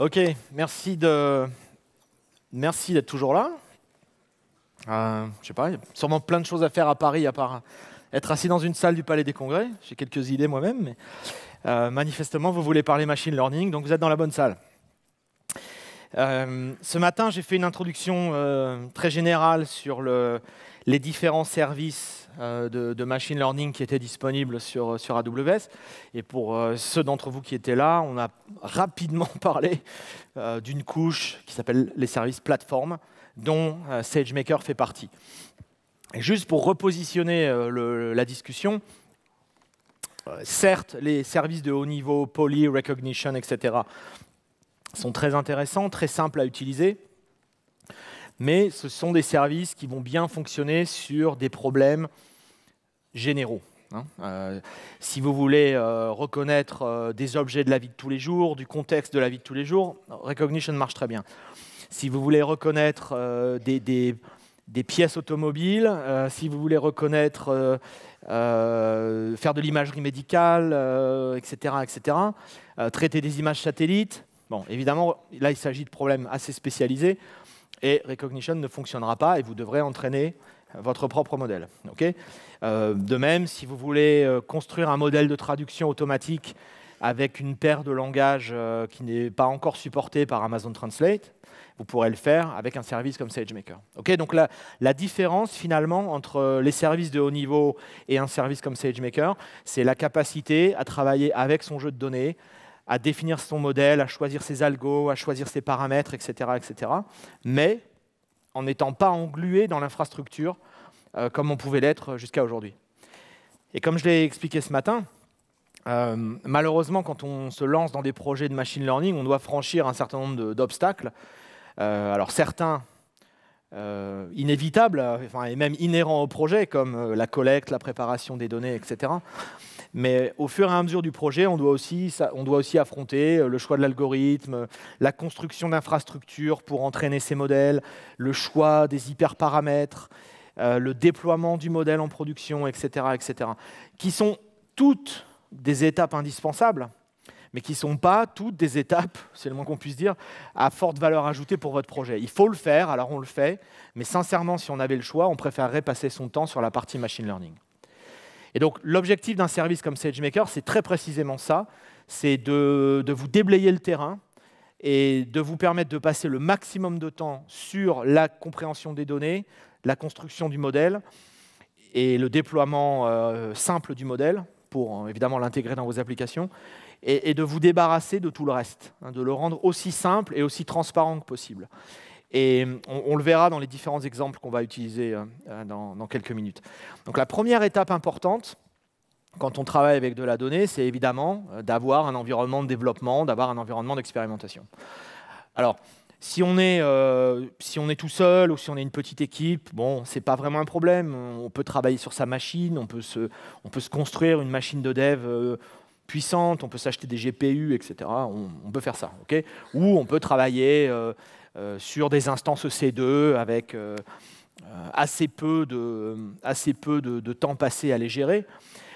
Ok, merci de merci d'être toujours là. Je euh, je sais pas, il y a sûrement plein de choses à faire à Paris à part être assis dans une salle du Palais des Congrès. J'ai quelques idées moi-même, mais euh, manifestement vous voulez parler machine learning, donc vous êtes dans la bonne salle. Euh, ce matin, j'ai fait une introduction très générale sur le, les différents services euh, de, machine learning qui étaient disponibles sur, euh, AWS. Et pour euh, ceux d'entre vous qui étaient là, on a rapidement parlé d'une couche qui s'appelle les services plateforme, dont SageMaker fait partie. juste pour repositionner la discussion, certes, les services de haut niveau, poly, recognition, etc., sont très intéressants, très simples à utiliser, mais ce sont des services qui vont bien fonctionner sur des problèmes généraux. Hein. Euh, si vous voulez euh, reconnaître euh, des objets de la vie de tous les jours, du contexte de la vie de tous les jours, Recognition marche très bien. Si vous voulez reconnaître des, des, pièces automobiles, si vous voulez reconnaître, faire de l'imagerie médicale, etc., etc., traiter des images satellites, bon, évidemment, là il s'agit de problèmes assez spécialisés et Recognition ne fonctionnera pas et vous devrez entraîner votre propre modèle. Euh, de même, si vous voulez euh, construire un modèle de traduction automatique avec une paire de langages euh, qui n'est pas encore supportée par Amazon Translate, vous pourrez le faire avec un service comme SageMaker. Donc la, la, différence finalement entre les services de haut niveau et un service comme SageMaker, c'est la capacité à travailler avec son jeu de données, à définir son modèle, à choisir ses algos, à choisir ses paramètres, etc. etc. mais en n'étant pas englué dans l'infrastructure euh, comme on pouvait l'être jusqu'à aujourd'hui. Et comme je l'ai expliqué ce matin, euh, malheureusement, quand on se lance dans des projets de machine learning, on doit franchir un certain nombre d'obstacles. Euh, alors certains inévitables, et même inhérents au projet, comme la collecte, la préparation des données, etc. Mais au fur et à mesure du projet, on doit aussi, affronter euh, le choix de l'algorithme, la construction d'infrastructures pour entraîner ces modèles, le choix des hyperparamètres, euh, le déploiement du modèle en production, etc., etc., qui sont toutes des étapes indispensables, mais qui ne sont pas toutes des étapes, c'est le moins qu'on puisse dire, à forte valeur ajoutée pour votre projet. Il faut le faire, alors on le fait, mais sincèrement, si on avait le choix, on préférerait passer son temps sur la partie machine learning. Et donc l'objectif d'un service comme SageMaker, c'est très précisément ça, c'est de, vous déblayer le terrain et de vous permettre de passer le maximum de temps sur la compréhension des données, la construction du modèle et le déploiement euh, simple du modèle pour euh, évidemment l'intégrer dans vos applications et, de vous débarrasser de tout le reste, hein, de le rendre aussi simple et aussi transparent que possible. Et hum, on, le verra dans les différents exemples qu'on va utiliser euh, euh, dans, quelques minutes. Donc la première étape importante, quand on travaille avec de la donnée, c'est évidemment euh, d'avoir un environnement de développement, d'avoir un environnement d'expérimentation. Alors, si on, est, si on est tout seul ou si on est une petite équipe, bon, c'est pas vraiment un problème. On peut travailler sur sa machine, on peut se, on peut se construire une machine de dev puissante, on peut s'acheter des GPU, etc. On, peut faire ça, ok Ou on peut travailler euh, sur des instances C2 avec euh, euh, assez peu, de, assez peu de, temps passé à les gérer.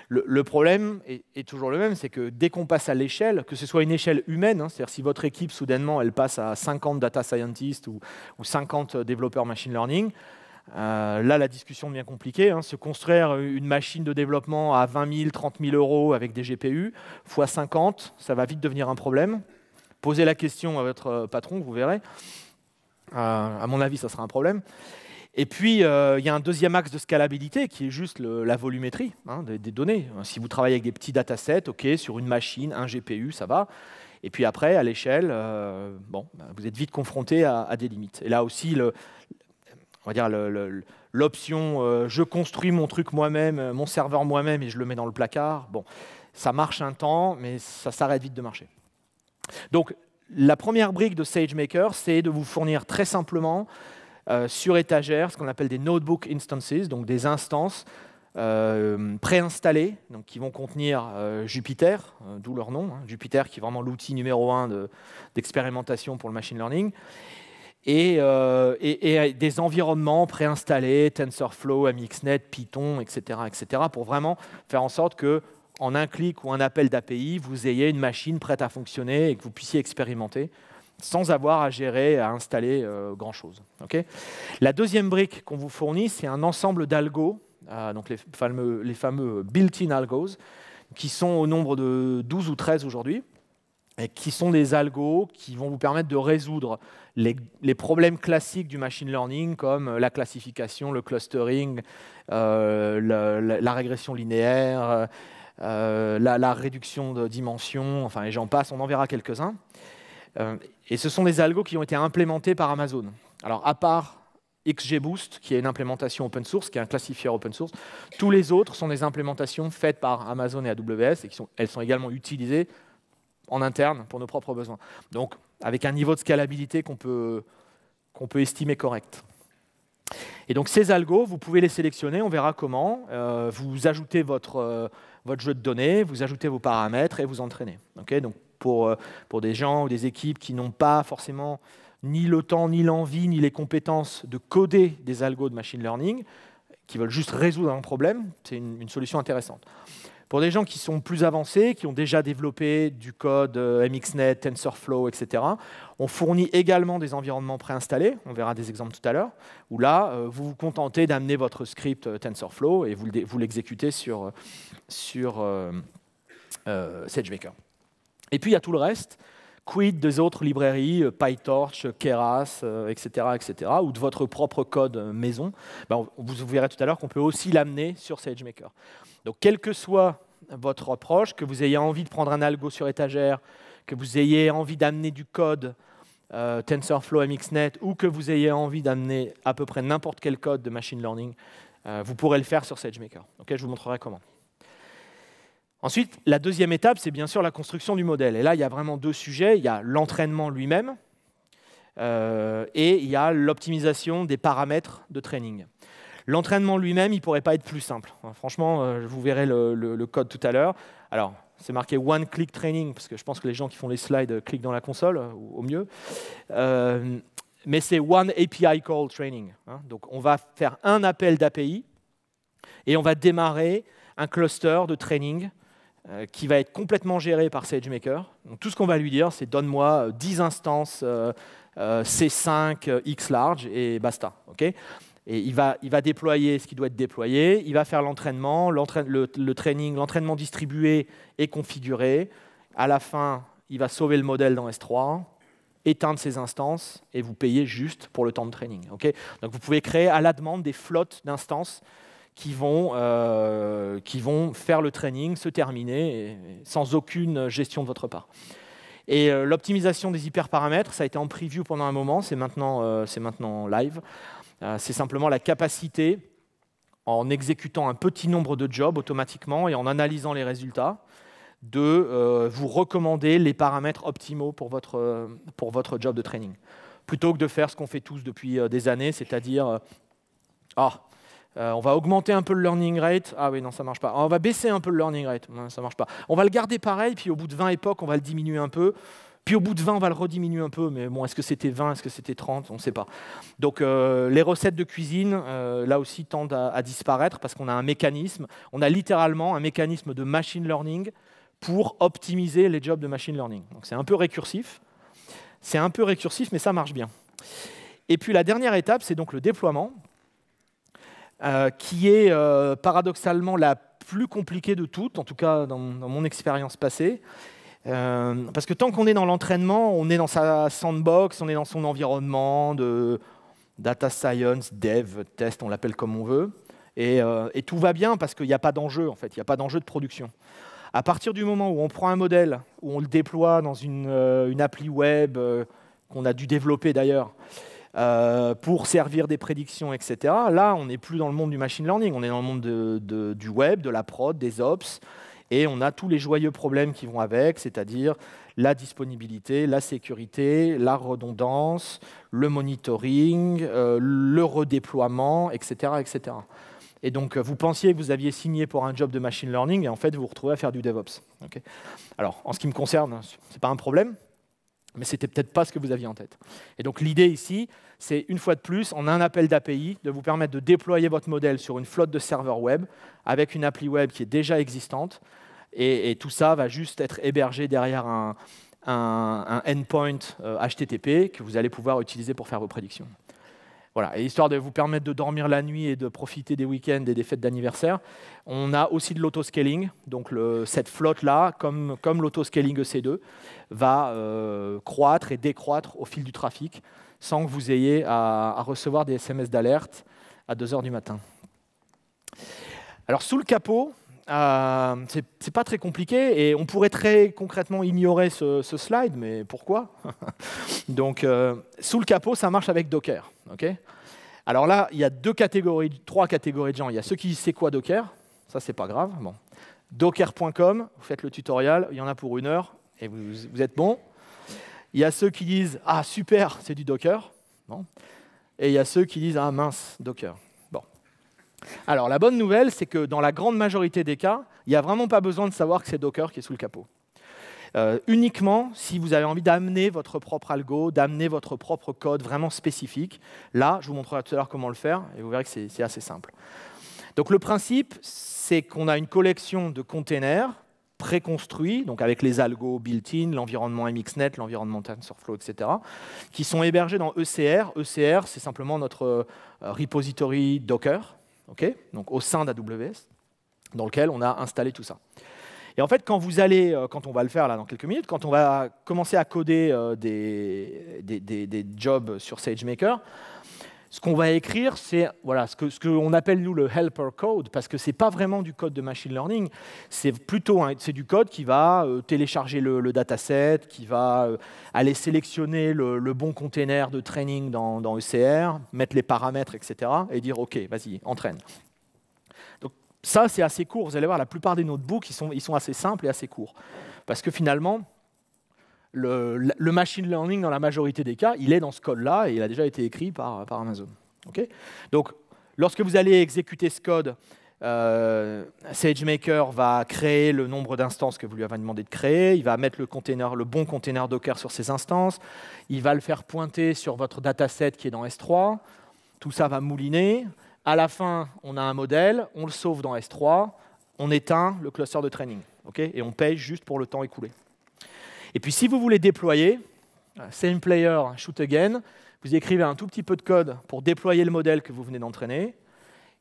Le, problème est, toujours le même, c'est que dès qu'on passe à l'échelle, que ce soit une échelle humaine, hein, c'est-à-dire si votre équipe soudainement elle passe à 50 data scientists ou, 50 développeurs machine learning, là la discussion devient compliquée. Hein. se construire une machine de développement à 20 000, 30 000 euros avec des GPU, fois 50, ça va vite devenir un problème. Posez la question à votre patron, vous verrez à mon avis, ça sera un problème. Et puis, euh, il y a un deuxième axe de scalabilité qui est juste la volumétrie hein, des, données. Si vous travaillez avec des petits datasets, OK, sur une machine, un GPU, ça va. Et puis après, à l'échelle, euh, bon, bah, vous êtes vite confronté à, des limites. Et là aussi, le, on va dire l'option euh, je construis mon truc moi-même, mon serveur moi-même et je le mets dans le placard », bon, ça marche un temps, mais ça s'arrête vite de marcher. Donc, la première brique de SageMaker, c'est de vous fournir très simplement euh, sur étagère ce qu'on appelle des notebook instances, donc des instances euh, préinstallées, donc qui vont contenir euh, Jupyter, d'où leur nom, hein, Jupyter qui est vraiment l'outil numéro un d'expérimentation pour le machine learning, et, des environnements préinstallés, TensorFlow, MXNet, Python, etc., etc., pour vraiment faire en sorte que en un clic ou un appel d'API, vous ayez une machine prête à fonctionner et que vous puissiez expérimenter sans avoir à gérer, à installer euh, grand-chose. Ok la deuxième brique qu'on vous fournit, c'est un ensemble d'algos, euh, donc les fameux, les fameux built-in algos, qui sont au nombre de 12 ou 13 aujourd'hui, et qui sont des algos qui vont vous permettre de résoudre les, problèmes classiques du machine learning, comme la classification, le clustering, euh, la, régression linéaire, euh, la, réduction de dimension, enfin, et j'en passe, on en verra quelques-uns. Euh, et ce sont des algos qui ont été implémentés par Amazon. Alors, à part XGBoost, qui est une implémentation open source, qui est un classifieur open source. Tous les autres sont des implémentations faites par Amazon et AWS et qui sont, elles sont également utilisées en interne pour nos propres besoins. Donc, avec un niveau de scalabilité qu'on peut, qu'on peut estimer correct. Et donc, ces algos, vous pouvez les sélectionner, on verra comment. Euh, vous ajoutez votre, votre jeu de données, vous ajoutez vos paramètres et vous entraînez. Donc pour, euh, pour des gens ou des équipes qui n'ont pas forcément ni le temps, ni l'envie, ni les compétences de coder des algos de machine learning, qui veulent juste résoudre un problème, c'est une solution intéressante. Pour des gens qui sont plus avancés, qui ont déjà développé du code euh, MXNet, TensorFlow, etc., on fournit également des environnements préinstallés, on verra des exemples tout à l'heure, où là, euh, vous vous contentez d'amener votre script euh, TensorFlow et vous l'exécutez sur, sur SageMaker. Et puis, il y a tout le reste, Quid des autres librairies, euh, PyTorch, euh, Keras, etc., euh, etc., ou de votre propre code maison ben, Vous verrez tout à l'heure qu'on peut aussi l'amener sur SageMaker. Donc, quel que soit votre approche, que vous ayez envie de prendre un algo sur étagère, que vous ayez envie d'amener du code TensorFlow TensorFlow MXNet, ou que vous ayez envie d'amener à peu près n'importe quel code de machine learning, vous pourrez le faire sur SageMaker. je vous montrerai comment. Ensuite, la deuxième étape, c'est bien sûr la construction du modèle. Et là, il y a vraiment deux sujets. Il y a l'entraînement lui-même euh, et il y a l'optimisation des paramètres de training. L'entraînement lui-même, il ne pourrait pas être plus simple. Franchement, euh, je vous verrai le, code tout à l'heure. Alors, c'est marqué One Click Training, parce que je pense que les gens qui font les slides cliquent dans la console, euh, au mieux. mais c'est One API Call Training. Hein. Donc, on va faire un appel d'API et on va démarrer un cluster de training euh, qui va être complètement géré par SageMaker. Donc, tout ce qu'on va lui dire, c'est donne-moi 10 euh, instances euh, C5 X large et basta. et il va, il va déployer ce qui doit être déployé, il va faire l'entraînement, le, training, l'entraînement distribué et configuré. À la fin, il va sauver le modèle dans S3, éteindre ses instances et vous payez juste pour le temps de training. Donc vous pouvez créer à la demande des flottes d'instances qui vont, euh, qui vont faire le training, se terminer, sans aucune gestion de votre part. Et euh, l'optimisation des hyperparamètres, ça a été en preview pendant un moment, c'est maintenant, euh, c'est maintenant live. c'est simplement la capacité, en exécutant un petit nombre de jobs automatiquement et en analysant les résultats, de vous recommander les paramètres optimaux pour votre, pour votre job de training. Plutôt que de faire ce qu'on fait tous depuis des années, c'est-à-dire, ah, euh, on va augmenter un peu le learning rate. Ah oui, non, ça marche pas. On va baisser un peu le learning rate. Non, ça marche pas. On va le garder pareil, puis au bout de 20 époques, on va le diminuer un peu. Puis au bout de 20, on va le rediminuer un peu. Mais bon, est-ce que c'était 20, est-ce que c'était 30 On ne sait pas. Donc euh, les recettes de cuisine, euh, là aussi, tendent à, à disparaître parce qu'on a un mécanisme. On a littéralement un mécanisme de machine learning pour optimiser les jobs de machine learning. Donc c'est un peu récursif. C'est un peu récursif, mais ça marche bien. Et puis la dernière étape, c'est donc le déploiement. Euh, qui est euh, paradoxalement la plus compliquée de toutes, en tout cas dans, mon expérience passée. Euh, parce que tant qu'on est dans l'entraînement, on est dans sa sandbox, on est dans son environnement de data science, dev, test, on l'appelle comme on veut. Et, tout va bien parce qu'il n'y a pas d'enjeu, en fait, il n'y a pas d'enjeu de production. À partir du moment où on prend un modèle, où on le déploie dans une, une appli web qu'on a dû développer d'ailleurs, euh, pour servir des prédictions, etc. Là, on n'est plus dans le monde du machine learning, on est dans le monde du web, de la prod, des ops, et on a tous les joyeux problèmes qui vont avec, c'est-à-dire la disponibilité, la sécurité, la redondance, le monitoring, euh, le redéploiement, etc., etc. Et donc, euh, vous pensiez que vous aviez signé pour un job de machine learning, et en fait, vous vous retrouvez à faire du DevOps. Alors, en ce qui me concerne, ce n'est pas un problème, mais ce n'était peut-être pas ce que vous aviez en tête. Et donc l'idée ici, c'est une fois de plus, en un appel d'API, de vous permettre de déployer votre modèle sur une flotte de serveurs web, avec une appli web qui est déjà existante, et, tout ça va juste être hébergé derrière un, endpoint HTTP euh, que vous allez pouvoir utiliser pour faire vos prédictions. Voilà, et histoire de vous permettre de dormir la nuit et de profiter des week-ends et des fêtes d'anniversaire, on a aussi de l'autoscaling. Donc cette flotte-là, comme, comme l'autoscaling EC2, va euh, croître et décroître au fil du trafic sans que vous ayez à, à recevoir des SMS d'alerte à 2h du matin. Alors sous le capot, euh, c'est pas très compliqué et on pourrait très concrètement ignorer ce, slide, mais pourquoi Donc, euh, sous le capot, ça marche avec Docker. Alors là, il y a deux catégories, trois catégories de gens. Il y a ceux qui c'est quoi Docker, ça c'est pas grave. Bon. Docker.com, vous faites le tutoriel, il y en a pour une heure et vous, vous êtes bon. Il y a ceux qui disent Ah super, c'est du Docker. Et il y a ceux qui disent Ah mince, Docker. Alors la bonne nouvelle, c'est que dans la grande majorité des cas, il n'y a vraiment pas besoin de savoir que c'est Docker qui est sous le capot. Euh, uniquement si vous avez envie d'amener votre propre algo, d'amener votre propre code vraiment spécifique. Là, je vous montrerai tout à l'heure comment le faire, et vous verrez que c'est assez simple. Donc le principe, c'est qu'on a une collection de containers préconstruits, donc avec les algos built-in, l'environnement MXNet, l'environnement TensorFlow, etc., qui sont hébergés dans ECR. ECR, c'est simplement notre euh, repository Docker, donc au sein d'AWS, dans lequel on a installé tout ça. Et en fait, euh, quand on va le faire là dans quelques minutes, quand on va commencer à coder euh, des jobs sur SageMaker, ce qu'on va écrire, c'est voilà, ce qu'on ce appelle nous le helper code, parce que ce n'est pas vraiment du code de machine learning, c'est plutôt c'est du code qui va euh, télécharger le, dataset, qui va euh, aller sélectionner le, bon container de training dans, ECR, mettre les paramètres, etc., et dire OK, vas-y, entraîne. Donc ça, c'est assez court. Vous allez voir, la plupart des notebooks, ils ils sont assez simples et assez courts. Parce que finalement, le, machine learning, dans la majorité des cas, il est dans ce code-là et il a déjà été écrit par, Amazon. Donc, lorsque vous allez exécuter ce code, euh, SageMaker va créer le nombre d'instances que vous lui avez demandé de créer, il va mettre le, le bon container Docker sur ces instances, il va le faire pointer sur votre dataset qui est dans S3, tout ça va mouliner, à la fin, on a un modèle, on le sauve dans S3, on éteint le cluster de training, et on paye juste pour le temps écoulé. Et puis si vous voulez déployer, euh, same player, shoot again, vous écrivez un tout petit peu de code pour déployer le modèle que vous venez d'entraîner,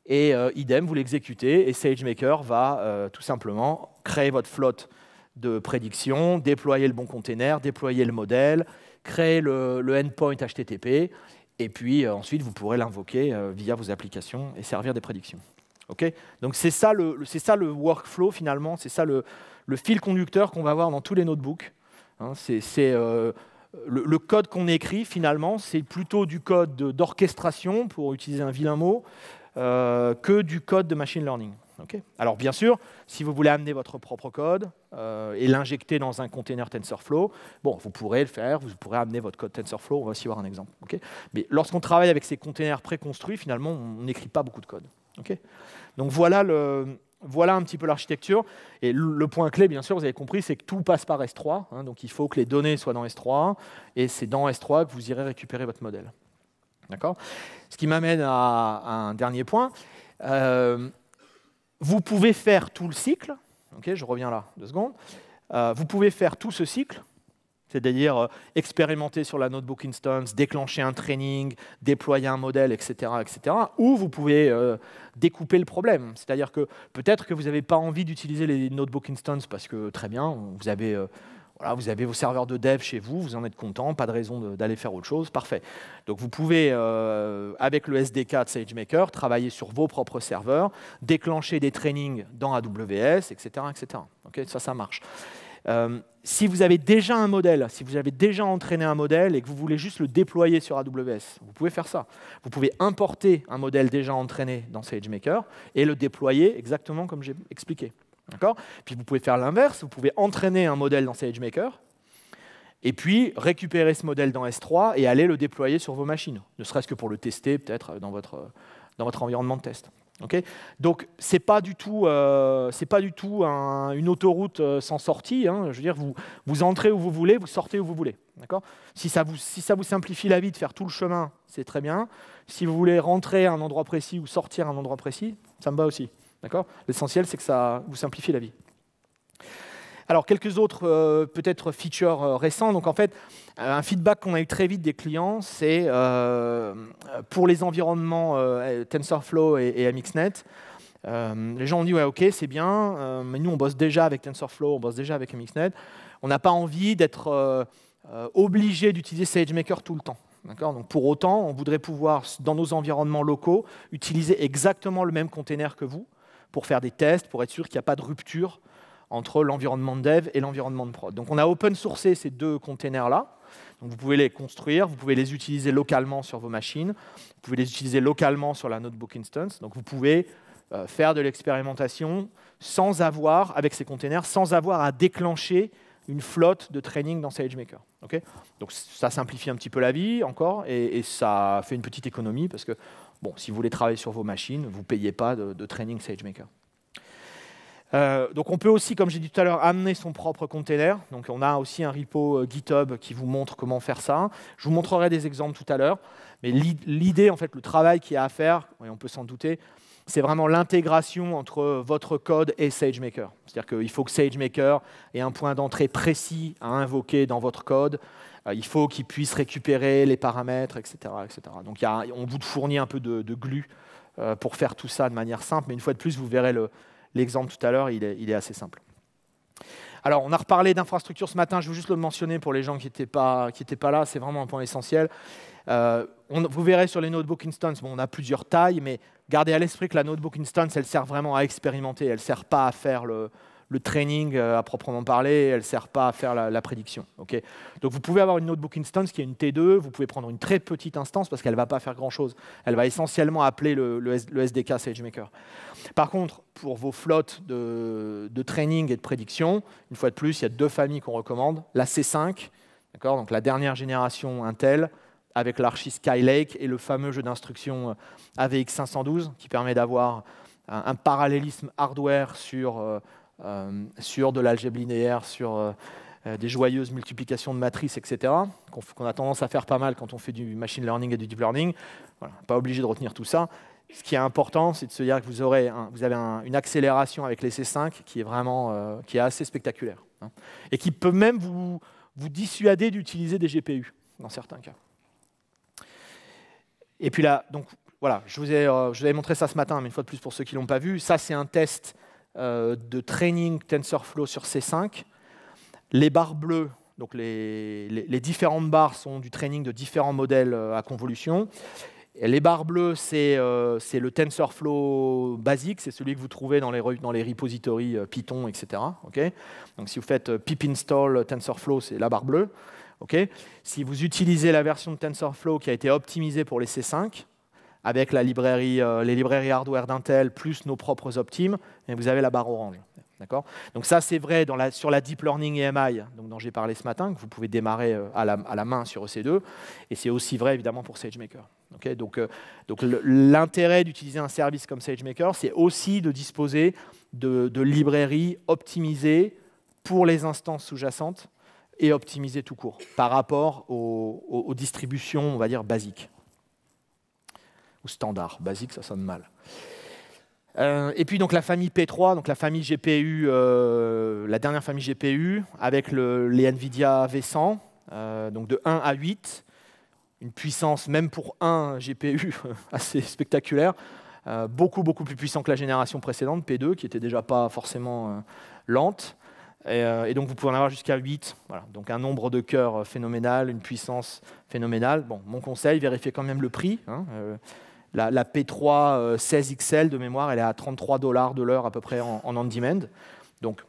et euh, idem, vous l'exécutez, et SageMaker va euh, tout simplement créer votre flotte de prédictions, déployer le bon container, déployer le modèle, créer le, endpoint HTTP, et puis ensuite vous pourrez l'invoquer via vos applications et servir des prédictions. Ok Donc c'est ça, ça, le workflow finalement, c'est ça le, le fil conducteur qu'on va avoir dans tous les notebooks. Hein, c'est euh, le, code qu'on écrit, finalement, c'est plutôt du code d'orchestration, pour utiliser un vilain mot, euh, que du code de machine learning. Alors bien sûr, si vous voulez amener votre propre code euh, et l'injecter dans un container TensorFlow, bon, vous pourrez le faire, vous pourrez amener votre code TensorFlow, on va aussi voir un exemple. Mais lorsqu'on travaille avec ces containers préconstruits, finalement, on n'écrit pas beaucoup de code. Donc voilà le, voilà un petit peu l'architecture. Et le point clé, bien sûr, vous avez compris, c'est que tout passe par S3. Hein, donc il faut que les données soient dans S3. Et c'est dans S3 que vous irez récupérer votre modèle. D'accord Ce qui m'amène à, un dernier point. Euh, vous pouvez faire tout le cycle. je reviens là deux secondes. Euh, vous pouvez faire tout ce cycle c'est-à-dire euh, expérimenter sur la notebook instance, déclencher un training, déployer un modèle, etc. etc. ou vous pouvez euh, découper le problème, c'est-à-dire que peut-être que vous n'avez pas envie d'utiliser les notebook instances parce que très bien, vous avez... Euh, vous avez vos serveurs de dev chez vous, vous en êtes content, pas de raison d'aller faire autre chose, parfait. Donc vous pouvez, avec le SDK de SageMaker, travailler sur vos propres serveurs, déclencher des trainings dans AWS, etc. etc. Ok, ça, ça marche. Euh, si vous avez déjà un modèle, si vous avez déjà entraîné un modèle et que vous voulez juste le déployer sur AWS, vous pouvez faire ça. Vous pouvez importer un modèle déjà entraîné dans SageMaker et le déployer exactement comme j'ai expliqué. Puis vous pouvez faire l'inverse, vous pouvez entraîner un modèle dans SageMaker et puis récupérer ce modèle dans S3 et aller le déployer sur vos machines, ne serait-ce que pour le tester peut-être dans votre, dans votre environnement de test. Donc c'est pas du tout, euh, c'est pas du tout une autoroute euh, sans sortie. Hein. Je veux dire, vous, vous entrez où vous voulez, vous sortez où vous voulez. D'accord si, ça vous, si ça vous simplifie la vie de faire tout le chemin, c'est très bien. Si vous voulez rentrer à un endroit précis ou sortir à un endroit précis, ça me va aussi. D'accord L'essentiel, c'est que ça vous simplifie la vie. Alors, quelques autres, euh, peut-être, features euh, récents. Donc, en fait, euh, un feedback qu'on a eu très vite des clients, c'est pour les environnements TensorFlow et, et MXNet. les gens ont dit, ouais, ok, c'est bien, mais nous, on bosse déjà avec TensorFlow, on bosse déjà avec MXNet. On n'a pas envie d'être obligé d'utiliser SageMaker tout le temps. Donc pour autant, on voudrait pouvoir, dans nos environnements locaux, utiliser exactement le même container que vous pour faire des tests, pour être sûr qu'il n'y a pas de rupture entre l'environnement de dev et l'environnement de prod. Donc on a open sourcé ces deux containers-là. vous pouvez les construire, vous pouvez les utiliser localement sur vos machines, vous pouvez les utiliser localement sur la notebook instance. Donc vous pouvez euh, faire de l'expérimentation sans avoir, avec ces containers, sans avoir à déclencher une flotte de training dans SageMaker. Okay Donc ça simplifie un petit peu la vie encore et, ça fait une petite économie parce que bon, si vous voulez travailler sur vos machines, vous ne payez pas de training SageMaker. Euh, donc on peut aussi, comme j'ai dit tout à l'heure, amener son propre container. Donc on a aussi un repo euh, GitHub qui vous montre comment faire ça. Je vous montrerai des exemples tout à l'heure. Mais l'idée, en fait, le travail qu'il y a à faire, on peut s'en douter, c'est vraiment l'intégration entre votre code et SageMaker. C'est-à-dire qu'il faut que SageMaker ait un point d'entrée précis à invoquer dans votre code. Euh, il faut qu'il puisse récupérer les paramètres, etc. etc. Donc on vous fournit un peu de, de, glu pour faire tout ça de manière simple, mais une fois de plus, vous verrez le, L'exemple tout à l'heure, il, est, assez simple. Alors, on a reparlé d'infrastructure ce matin, je veux juste le mentionner pour les gens qui n'étaient pas, pas là, c'est vraiment un point essentiel. Euh, vous verrez sur les Notebook instance, on a plusieurs tailles, mais gardez à l'esprit que la notebook instance, elle sert vraiment à expérimenter, elle ne sert pas à faire le, le training euh, à proprement parler, elle ne sert pas à faire la, prédiction. Donc vous pouvez avoir une notebook instance qui est une T2, vous pouvez prendre une très petite instance parce qu'elle ne va pas faire grand-chose. Elle va essentiellement appeler le, SDK SageMaker. Par contre, pour vos flottes de, training et de prédiction, une fois de plus, il y a deux familles qu'on recommande, la C5, donc la dernière génération Intel, avec l'archi Skylake et le fameux jeu d'instruction euh, AVX512 qui permet d'avoir un, parallélisme hardware sur... Euh, euh, sur de l'algèbre linéaire, sur euh, euh, des joyeuses multiplications de matrices, etc., qu'on a tendance à faire pas mal quand on fait du machine learning et du deep learning. Voilà, pas obligé de retenir tout ça. Ce qui est important, c'est de se dire que vous, aurez vous avez une accélération avec les C5 qui est vraiment qui est assez spectaculaire hein, et qui peut même vous, dissuader d'utiliser des GPU dans certains cas. Et puis là, donc voilà, je vous ai, je vous avais montré ça ce matin, mais une fois de plus pour ceux qui l'ont pas vu, ça c'est un test euh, de training TensorFlow sur C5. Les barres bleues, donc les, différentes barres sont du training de différents modèles euh, à convolution. les barres bleues, euh, c'est le TensorFlow basique, c'est celui que vous trouvez dans les, dans les repositories Python, etc. donc si vous faites pip install TensorFlow, c'est la barre bleue. si vous utilisez la version de TensorFlow qui a été optimisée pour les C5, avec euh, les librairies hardware d'Intel plus nos propres Optimes, et vous avez la barre orange. Donc ça, c'est vrai sur la deep learning EMI, donc dont j'ai parlé ce matin, que vous pouvez démarrer euh, à la, main sur EC2, et c'est aussi vrai évidemment pour SageMaker. donc, euh, l'intérêt d'utiliser un service comme SageMaker, c'est aussi de disposer de, librairies optimisées pour les instances sous-jacentes et optimisées tout court par rapport aux distributions, on va dire, basiques ou standard. Basique, ça sonne mal. Euh, et puis donc la famille P3, donc la famille GPU, euh, la dernière famille GPU, avec les NVIDIA V100, euh, donc de 1 à 8, une puissance même pour un GPU assez spectaculaire, beaucoup beaucoup plus puissant que la génération précédente, P2, qui était déjà pas forcément lente. Et, donc vous pouvez en avoir jusqu'à 8, voilà. donc un nombre de cœurs phénoménal, une puissance phénoménale. Bon, mon conseil, vérifiez quand même le prix. Hein, la, P3 16XL euh, de mémoire, elle est à 33 dollars de l'heure à peu près en, on-demand. Donc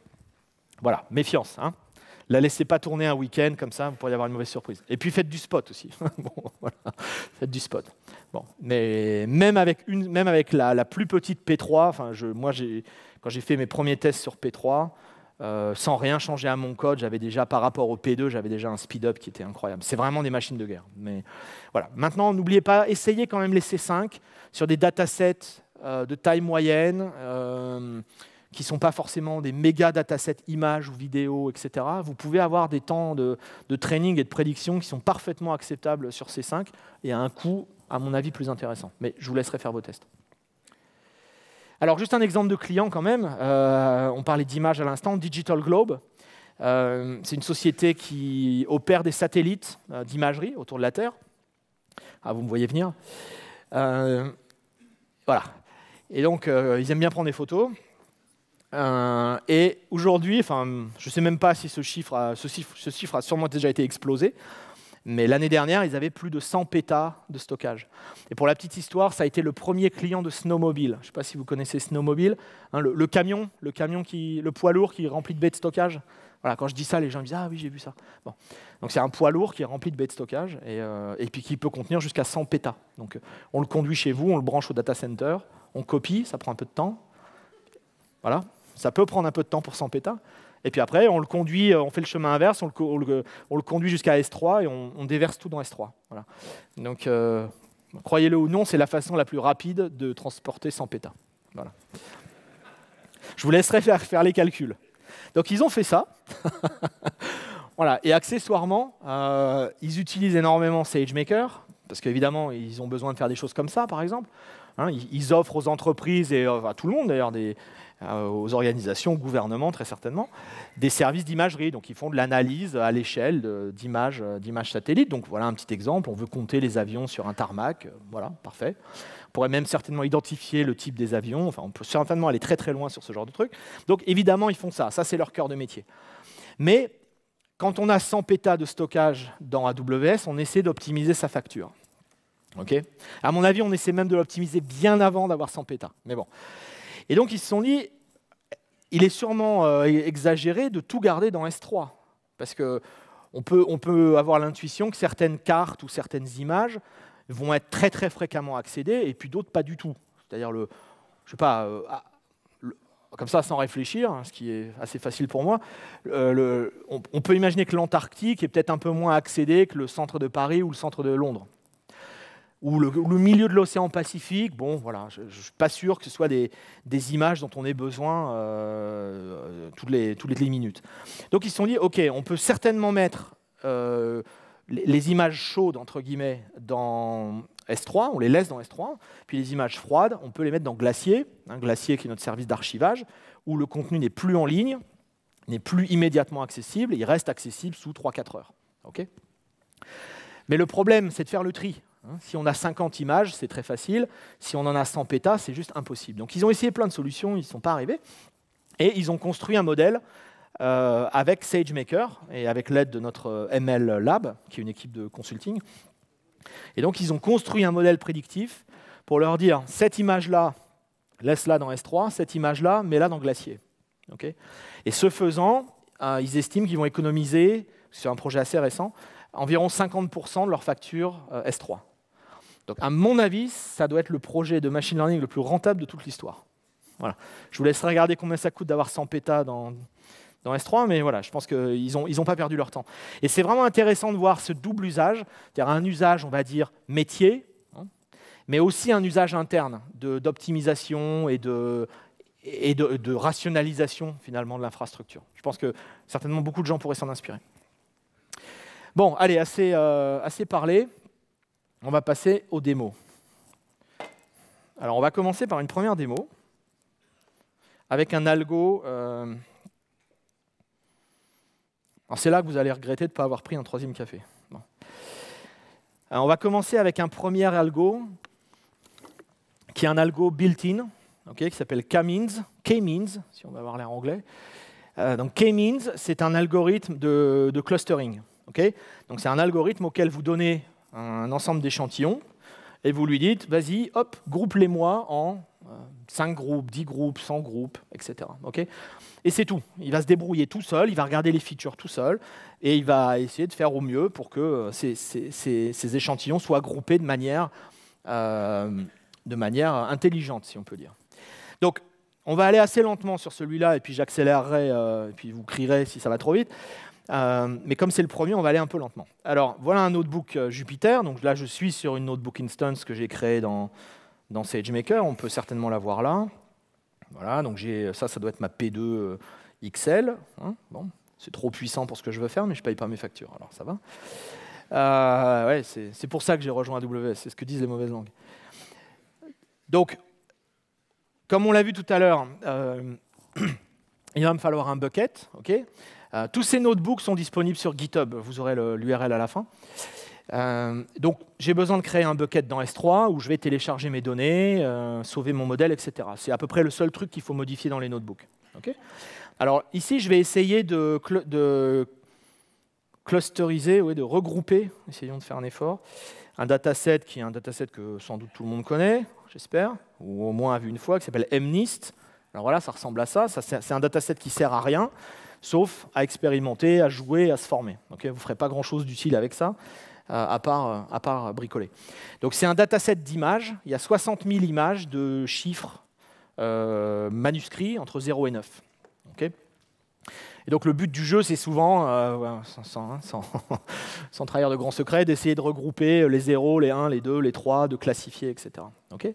voilà, méfiance. Hein la laissez pas tourner un week-end comme ça, vous pourriez avoir une mauvaise surprise. Et puis faites du spot aussi. Faites du spot. Bon, mais même avec, la, plus petite P3, moi, quand j'ai fait mes premiers tests sur P3, euh, sans rien changer à mon code, j'avais déjà, par rapport au P2, j'avais déjà un speed-up qui était incroyable. C'est vraiment des machines de guerre. Mais voilà. Maintenant, n'oubliez pas, essayez quand même les C5 sur des datasets euh, de taille moyenne, euh, qui ne sont pas forcément des méga datasets images ou vidéos, etc. Vous pouvez avoir des temps de, de training et de prédiction qui sont parfaitement acceptables sur C5 et à un coût, à mon avis, plus intéressant. Mais je vous laisserai faire vos tests. Alors juste un exemple de client quand même, euh, on parlait d'images à l'instant, Digital Globe, euh, c'est une société qui opère des satellites euh, d'imagerie autour de la Terre. Ah, vous me voyez venir. voilà. Et donc, ils aiment bien prendre des photos. et aujourd'hui, je ne sais même pas si ce chiffre, ce chiffre a sûrement déjà été explosé, mais l'année dernière, ils avaient plus de 100 pétas de stockage. Et pour la petite histoire, ça a été le premier client de Snowmobile. Je ne sais pas si vous connaissez Snowmobile, hein, le, camion, le camion qui, le poids lourd qui est rempli de baies de stockage. Voilà, quand je dis ça, les gens disent ah oui j'ai vu ça. Bon. donc c'est un poids lourd qui est rempli de baies de stockage et, euh, puis qui peut contenir jusqu'à 100 pétas. Donc euh, on le conduit chez vous, on le branche au data center, on copie, ça prend un peu de temps. Voilà, ça peut prendre un peu de temps pour 100 pétas, et puis après, on le conduit, euh, on fait le chemin inverse, on le, on le, conduit jusqu'à S3 et on, déverse tout dans S3. Voilà. Donc, euh, croyez-le ou non, c'est la façon la plus rapide de transporter sans pétas. Voilà. Je vous laisserai faire, les calculs. Donc, ils ont fait ça. voilà. Et accessoirement, euh, ils utilisent énormément SageMaker, parce qu'évidemment, ils ont besoin de faire des choses comme ça, par exemple. Hein, ils, offrent aux entreprises et à tout le monde d'ailleurs des, euh, aux organisations, au gouvernement très certainement, des services d'imagerie. Donc ils font de l'analyse à l'échelle euh, d'images satellites. Donc voilà un petit exemple, on veut compter les avions sur un tarmac, euh, voilà, parfait. On pourrait même certainement identifier le type des avions, enfin on peut certainement aller très très loin sur ce genre de truc. Donc évidemment ils font ça, ça c'est leur cœur de métier. Mais quand on a 100 pétas de stockage dans AWS, on essaie d'optimiser sa facture. Ok à mon avis, on essaie même de l'optimiser bien avant d'avoir 100 pétas. Mais bon. Et donc ils se sont dit, il est sûrement euh, exagéré de tout garder dans S3, parce que on peut, avoir l'intuition que certaines cartes ou certaines images vont être très très fréquemment accédées, et puis d'autres pas du tout. C'est-à-dire le, je sais pas, euh, ah, comme ça sans réfléchir, hein, ce qui est assez facile pour moi, euh, le, on, on, peut imaginer que l'Antarctique est peut-être un peu moins accédé que le centre de Paris ou le centre de Londres ou le, milieu de l'océan Pacifique. Bon, voilà, je ne suis pas sûr que ce soit des, images dont on ait besoin euh, euh, toutes, les, toutes les minutes. Donc ils se sont dit, OK, on peut certainement mettre euh, les, images chaudes, entre guillemets, dans S3, on les laisse dans S3, puis les images froides, on peut les mettre dans Glacier, Glacier qui est notre service d'archivage, où le contenu n'est plus en ligne, n'est plus immédiatement accessible, il reste accessible sous 3-4 heures. OK mais le problème, c'est de faire le tri. Hein, si on a 50 images, c'est très facile. Si on en a 100 pétas, c'est juste impossible. Donc ils ont essayé plein de solutions, ils ne sont pas arrivés. Et ils ont construit un modèle euh, avec SageMaker et avec l'aide de notre euh, ML Lab, qui est une équipe de consulting. Et donc ils ont construit un modèle prédictif pour leur dire, cette image-là, laisse-la dans S3, cette image-là, mets-la dans Glacier. et ce faisant, euh, ils estiment qu'ils vont économiser, c'est un projet assez récent, environ 50% de leur facture S3. Donc, à mon avis, ça doit être le projet de machine learning le plus rentable de toute l'histoire. Je vous laisserai regarder combien ça coûte d'avoir 100 pétas dans, S3, mais voilà, je pense qu'ils n'ont ils ont pas perdu leur temps. Et c'est vraiment intéressant de voir ce double usage, c'est-à-dire un usage, on va dire, métier, hein, mais aussi un usage interne d'optimisation et de et de, rationalisation finalement de l'infrastructure. Je pense que certainement beaucoup de gens pourraient s'en inspirer. Bon, allez, assez, euh, assez parlé on va passer aux démos. Alors on va commencer par une première démo avec un algo. Euh, c'est là que vous allez regretter de ne pas avoir pris un troisième café. Euh, on va commencer avec un premier algo qui est un algo built-in, qui s'appelle K-means, K-means, si on va avoir l'air anglais. Euh, donc K-means, c'est un algorithme de, clustering. donc c'est un algorithme auquel vous donnez un ensemble d'échantillons, et vous lui dites, vas-y, hop, groupe-les-moi en 5 euh, groupes, 10 groupes, 100 groupes, etc. Ok et c'est tout. Il va se débrouiller tout seul, il va regarder les features tout seul, et il va essayer de faire au mieux pour que euh, ces, échantillons soient groupés de manière, euh, de manière intelligente, si on peut dire. Donc, on va aller assez lentement sur celui-là, et puis j'accélérerai, et puis vous crierez si ça va trop vite. Euh, mais comme c'est le premier, on va aller un peu lentement. Alors, voilà un notebook euh, Jupiter. Donc là, je suis sur une notebook instance que j'ai créée dans, dans SageMaker. On peut certainement la voir là. Voilà, donc euh, ça, ça doit être ma P2 XL. Hein. bon, c'est trop puissant pour ce que je veux faire, mais je ne paye pas mes factures, alors ça va. ouais, c'est pour ça que j'ai rejoint AWS, c'est ce que disent les mauvaises langues. Donc, comme on l'a vu tout à l'heure, il va me falloir un bucket. ok euh, tous ces notebooks sont disponibles sur GitHub, vous aurez l'URL à la fin. Euh, donc j'ai besoin de créer un bucket dans S3 où je vais télécharger mes données, euh, sauver mon modèle, etc. C'est à peu près le seul truc qu'il faut modifier dans les notebooks. Alors ici, je vais essayer de, clusteriser, de regrouper, essayons de faire un effort, un dataset qui est un dataset que sans doute tout le monde connaît, j'espère, ou au moins a vu une fois, qui s'appelle MNIST. Alors voilà, ça ressemble à ça, ça c'est un dataset qui sert à rien, sauf à expérimenter, à jouer, à se former. vous ne ferez pas grand-chose d'utile avec ça, euh, à, part, euh, à bricoler. Donc c'est un dataset d'images, il y a 60 000 images de chiffres euh, manuscrits entre 0 et 9. et donc le but du jeu, c'est souvent, hein, sans, trahir de grands secrets, d'essayer de regrouper les 0, les 1, les 2, les 3, de classifier, etc.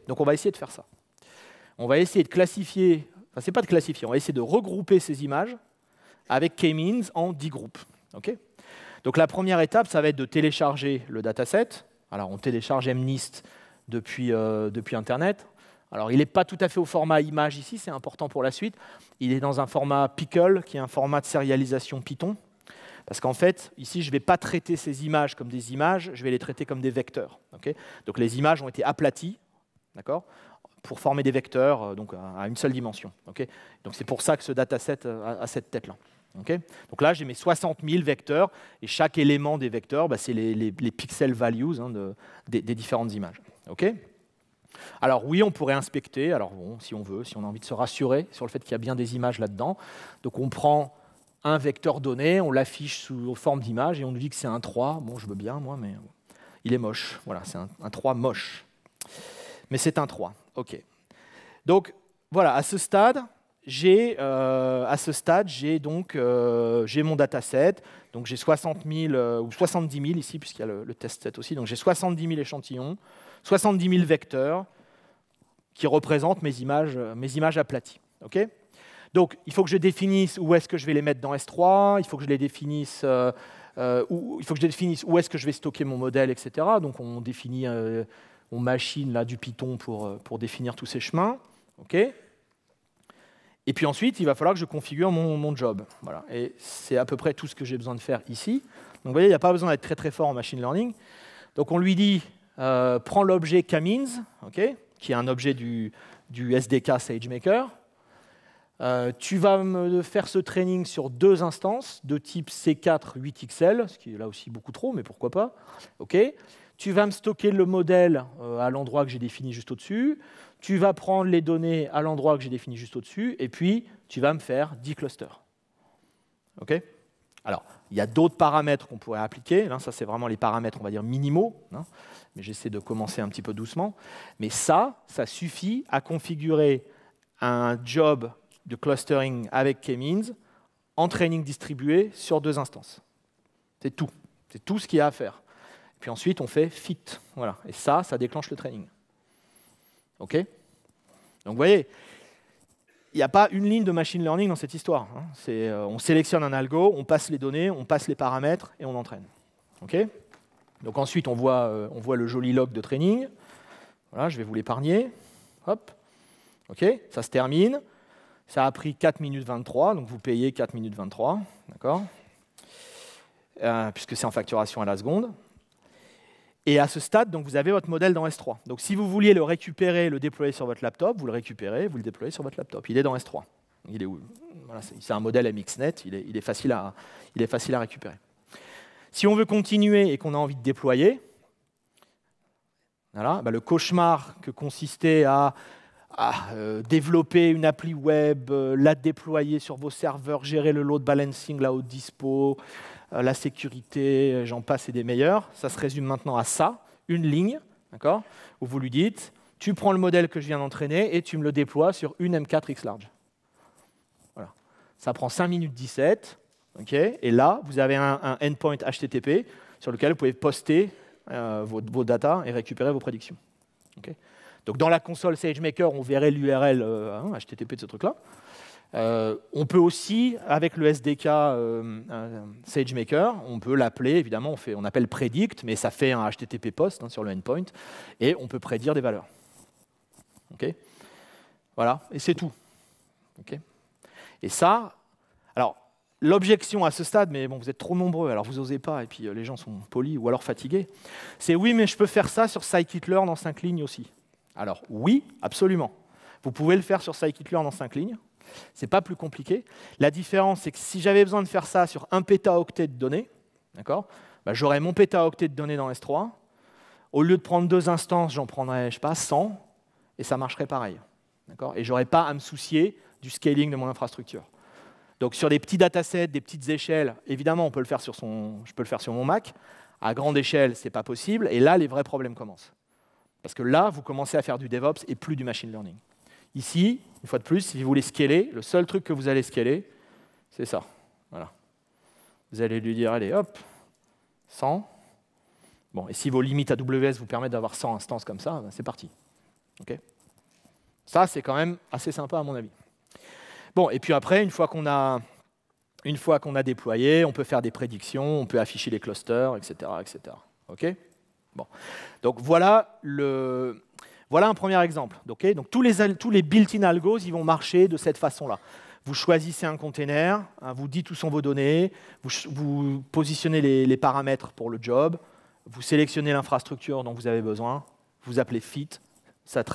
donc on va essayer de faire ça. On va essayer de classifier, enfin c'est pas de classifier, on va essayer de regrouper ces images avec K-means en 10 groupes. Donc la première étape, ça va être de télécharger le dataset. Alors on télécharge MNIST depuis, euh, depuis Internet. Alors il n'est pas tout à fait au format image ici, c'est important pour la suite. Il est dans un format Pickle, qui est un format de sérialisation Python. Parce qu'en fait, ici, je ne vais pas traiter ces images comme des images, je vais les traiter comme des vecteurs. donc les images ont été aplaties, d'accord pour former des vecteurs euh, donc à une seule dimension. donc c'est pour ça que ce dataset euh, a cette tête-là. Donc là, j'ai mes 60 000 vecteurs, et chaque élément des vecteurs, bah, c'est les, les, pixel values hein, des, différentes images. alors oui, on pourrait inspecter, alors si on veut, si on a envie de se rassurer sur le fait qu'il y a bien des images là-dedans. Donc on prend un vecteur donné, on l'affiche sous forme d'image et on nous dit que c'est un 3. Bon, je veux bien, moi, mais il est moche. Voilà, c'est un, un, 3 moche. Mais c'est un 3. OK. Donc voilà, à ce stade, j'ai euh, à ce stade, j'ai donc euh, j'ai mon dataset, donc j'ai 60 000 euh, ou 70 000 ici puisqu'il y a le, test set aussi, donc j'ai 70 000 échantillons, 70 000 vecteurs qui représentent mes images, mes images aplaties. Ok donc il faut que je définisse où est-ce que je vais les mettre dans S3, il faut que je les définisse. où, il faut que je définisse où est-ce que je vais stocker mon modèle, etc. Donc on définit, on machine là du Python pour, pour définir tous ces chemins. ok et puis ensuite, il va falloir que je configure mon, job. Voilà. Et c'est à peu près tout ce que j'ai besoin de faire ici. Donc vous voyez, il n'y a pas besoin d'être très très fort en machine learning. Donc on lui dit, euh, prends l'objet Kamins, okay, qui est un objet du, SDK SageMaker. Euh, tu vas me faire ce training sur deux instances de type C4 8XL, ce qui est là aussi beaucoup trop, mais pourquoi pas. OK Tu vas me stocker le modèle euh, à l'endroit que j'ai défini juste au-dessus tu vas prendre les données à l'endroit que j'ai défini juste au-dessus, et puis tu vas me faire 10 clusters. OK Alors, il y a d'autres paramètres qu'on pourrait appliquer. Là, hein, ça, c'est vraiment les paramètres, on va dire, minimaux. Hein. mais j'essaie de commencer un petit peu doucement. Mais ça, ça suffit à configurer un job de clustering avec k-means en training distribué sur deux instances. C'est tout. C'est tout ce qu'il y a à faire. Et puis ensuite, on fait fit. Voilà. Et ça, ça déclenche le training. OK Donc vous voyez, il n'y a pas une ligne de machine learning dans cette histoire. Hein. Euh, on sélectionne un algo, on passe les données, on passe les paramètres et on entraîne. OK Donc ensuite, on voit, euh, le joli log de training. Voilà, je vais vous l'épargner. Hop. OK Ça se termine. Ça a pris 4 minutes 23, donc vous payez 4 minutes 23, d'accord euh, Puisque c'est en facturation à la seconde. Et à ce stade, donc, vous avez votre modèle dans S3. Donc si vous vouliez le récupérer, le déployer sur votre laptop, vous le récupérez, vous le déployez sur votre laptop. Il est dans S3. Il c'est un modèle MXNet, il est, il, est facile à, il est facile à récupérer. Si on veut continuer et qu'on a envie de déployer, voilà, bah, le cauchemar que consistait à, euh, développer une appli web, euh, la déployer sur vos serveurs, gérer le load balancing, la haute dispo, euh, la sécurité, euh, j'en passe et des meilleurs. Ça se résume maintenant à ça, une ligne, d'accord Où vous lui dites, tu prends le modèle que je viens d'entraîner et tu me le déploies sur une M4 X large. Voilà. Ça prend 5 minutes 17, ok Et là, vous avez un, endpoint HTTP sur lequel vous pouvez poster euh, vos, vos, data et récupérer vos prédictions. donc dans la console SageMaker, on verrait l'URL HTTP hein, de ce truc-là. Euh, on peut aussi, avec le SDK euh, SageMaker, on peut l'appeler, évidemment, on, fait, on appelle predict, mais ça fait un HTTP post hein, sur le endpoint, et on peut prédire des valeurs. Ok, voilà, et c'est tout. Ok, et ça, alors, l'objection à ce stade, mais bon, vous êtes trop nombreux, alors vous n'osez pas, et puis euh, les gens sont polis ou alors fatigués, c'est oui, mais je peux faire ça sur scikit-learn en 5 lignes aussi. Alors oui, absolument. Vous pouvez le faire sur scikit-learn en cinq lignes, c'est pas plus compliqué. La différence, c'est que si j'avais besoin de faire ça sur un pétaoctet de données, d'accord, bah, j'aurais mon pétaoctet de données dans S3. Au lieu de prendre deux instances, j'en prendrais, je sais pas, 100, et ça marcherait pareil. D'accord et j'aurais pas à me soucier du scaling de mon infrastructure. Donc sur des petits datasets, des petites échelles, évidemment, on peut le faire sur son, je peux le faire sur mon Mac. À grande échelle, n'est pas possible. Et là, les vrais problèmes commencent. Parce que là, vous commencez à faire du DevOps et plus du machine learning. Ici, une fois de plus, si vous voulez scaler, le seul truc que vous allez scaler, c'est ça. Voilà. Vous allez lui dire, allez, hop, 100. Bon, et si vos limites AWS vous permettent d'avoir 100 instances comme ça, ben, c'est parti. ça, c'est quand même assez sympa à mon avis. Bon, et puis après, une fois qu'on a, une a déployé, on peut faire des prédictions, on peut afficher les clusters, etc., etc. Ok Bon. Donc voilà le, voilà un premier exemple. donc, tous les, built-in algos ils vont marcher de cette façon-là. Vous choisissez un container, hein, vous dites où sont vos données, vous, positionnez les, paramètres pour le job, vous sélectionnez l'infrastructure dont vous avez besoin, vous appelez fit, ça,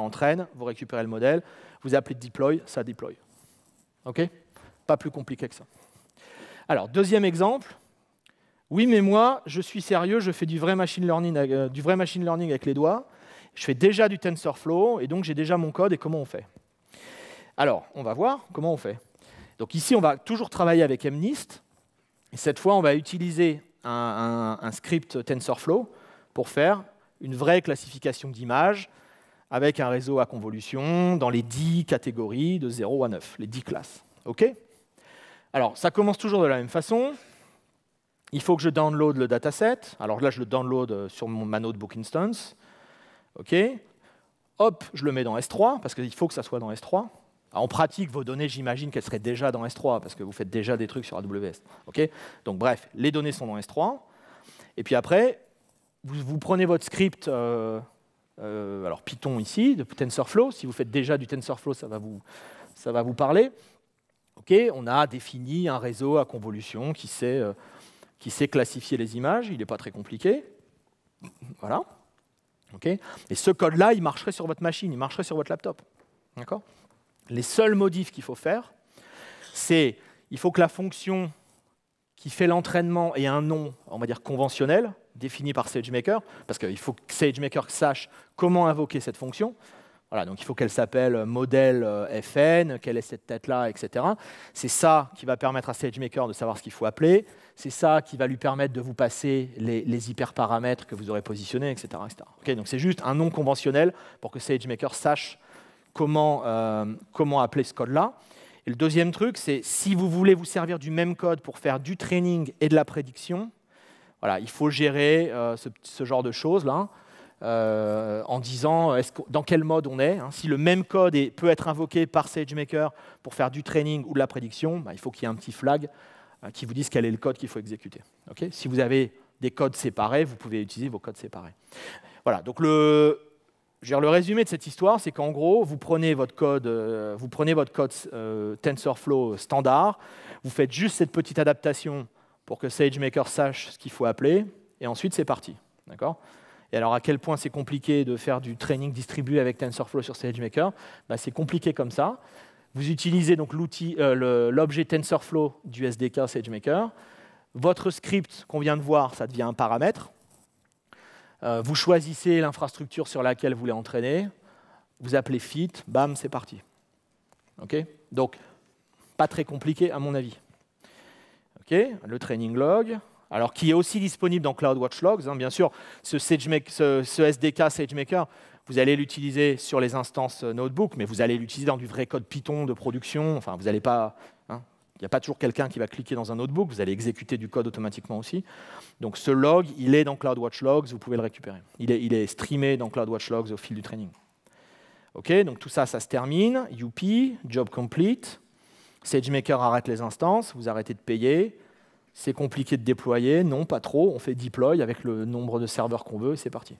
entraîne, vous récupérez le modèle, vous appelez deploy, ça deploy. OK Pas plus compliqué que ça. Alors, deuxième exemple. Oui, mais moi, je suis sérieux, je fais du vrai machine learning, euh, du vrai machine learning avec les doigts. Je fais déjà du TensorFlow et donc j'ai déjà mon code et comment on fait Alors, on va voir comment on fait. Donc ici, on va toujours travailler avec MNIST. Et cette fois, on va utiliser un, script TensorFlow pour faire une vraie classification d'images avec un réseau à convolution dans les 10 catégories de 0 à 9, les 10 classes. OK Alors, ça commence toujours de la même façon. Il faut que je download le dataset. Alors là, je le download euh, sur mon, ma notebook instance. OK Hop, je le mets dans S3, parce qu'il faut que ça soit dans S3. en pratique, vos données, j'imagine qu'elles seraient déjà dans S3, parce que vous faites déjà des trucs sur AWS. Donc bref, les données sont dans S3. Et puis après, vous, prenez votre script, euh, euh, alors Python ici, de TensorFlow. Si vous faites déjà du TensorFlow, ça va vous, ça va vous parler. OK On a défini un réseau à convolution qui euh, qui sait classifier les images. Il n'est pas très compliqué. Voilà et ce code-là, il marcherait sur votre machine, il marcherait sur votre laptop. Les seuls modifs qu'il faut faire, c'est il faut que la fonction qui fait l'entraînement ait un nom, on va dire conventionnel, défini par SageMaker, parce qu'il faut que SageMaker sache comment invoquer cette fonction donc il faut qu'elle s'appelle modèle euh, FN, quelle est cette tête-là, etc. C'est ça qui va permettre à SageMaker de savoir ce qu'il faut appeler. C'est ça qui va lui permettre de vous passer les, les hyperparamètres que vous aurez positionnés, etc. donc c'est juste un nom conventionnel pour que SageMaker sache comment, euh, comment appeler ce code-là. Et le deuxième truc, c'est si vous voulez vous servir du même code pour faire du training et de la prédiction, voilà, il faut gérer euh, ce, ce genre de choses-là. Euh, en disant -ce dans quel mode on est. Hein. si le même code peut être invoqué par SageMaker pour faire du training ou de la prédiction, bah, il faut qu'il y ait un petit flag euh, qui vous dise quel est le code qu'il faut exécuter. si vous avez des codes séparés, vous pouvez utiliser vos codes séparés. Voilà, donc le, résumé de cette histoire, c'est qu'en gros, vous prenez votre code, euh, vous prenez votre code TensorFlow standard, vous faites juste cette petite adaptation pour que SageMaker sache ce qu'il faut appeler, et ensuite c'est parti. D'accord et alors, à quel point c'est compliqué de faire du training distribué avec TensorFlow sur SageMaker bah, C'est compliqué comme ça. Vous utilisez donc euh, l'objet TensorFlow du SDK SageMaker. Votre script qu'on vient de voir, ça devient un paramètre. Euh, vous choisissez l'infrastructure sur laquelle vous voulez entraîner. Vous appelez fit, bam, c'est parti. donc, pas très compliqué à mon avis. le training log, alors qui est aussi disponible dans CloudWatch Logs. Hein, bien sûr, ce, SDK SageMaker, vous allez l'utiliser sur les instances euh, notebook, mais vous allez l'utiliser dans du vrai code Python de production. Enfin, vous n'allez pas. Hein, il n'y a pas toujours quelqu'un qui va cliquer dans un notebook, vous allez exécuter du code automatiquement aussi. Donc ce log, il est dans CloudWatch Logs, vous pouvez le récupérer. Il est, streamé dans CloudWatch Logs au fil du training. OK, donc tout ça, ça se termine. Youpi, job complete. SageMaker arrête les instances, vous arrêtez de payer. C'est compliqué de déployer, non, pas trop. On fait deploy avec le nombre de serveurs qu'on veut et c'est parti.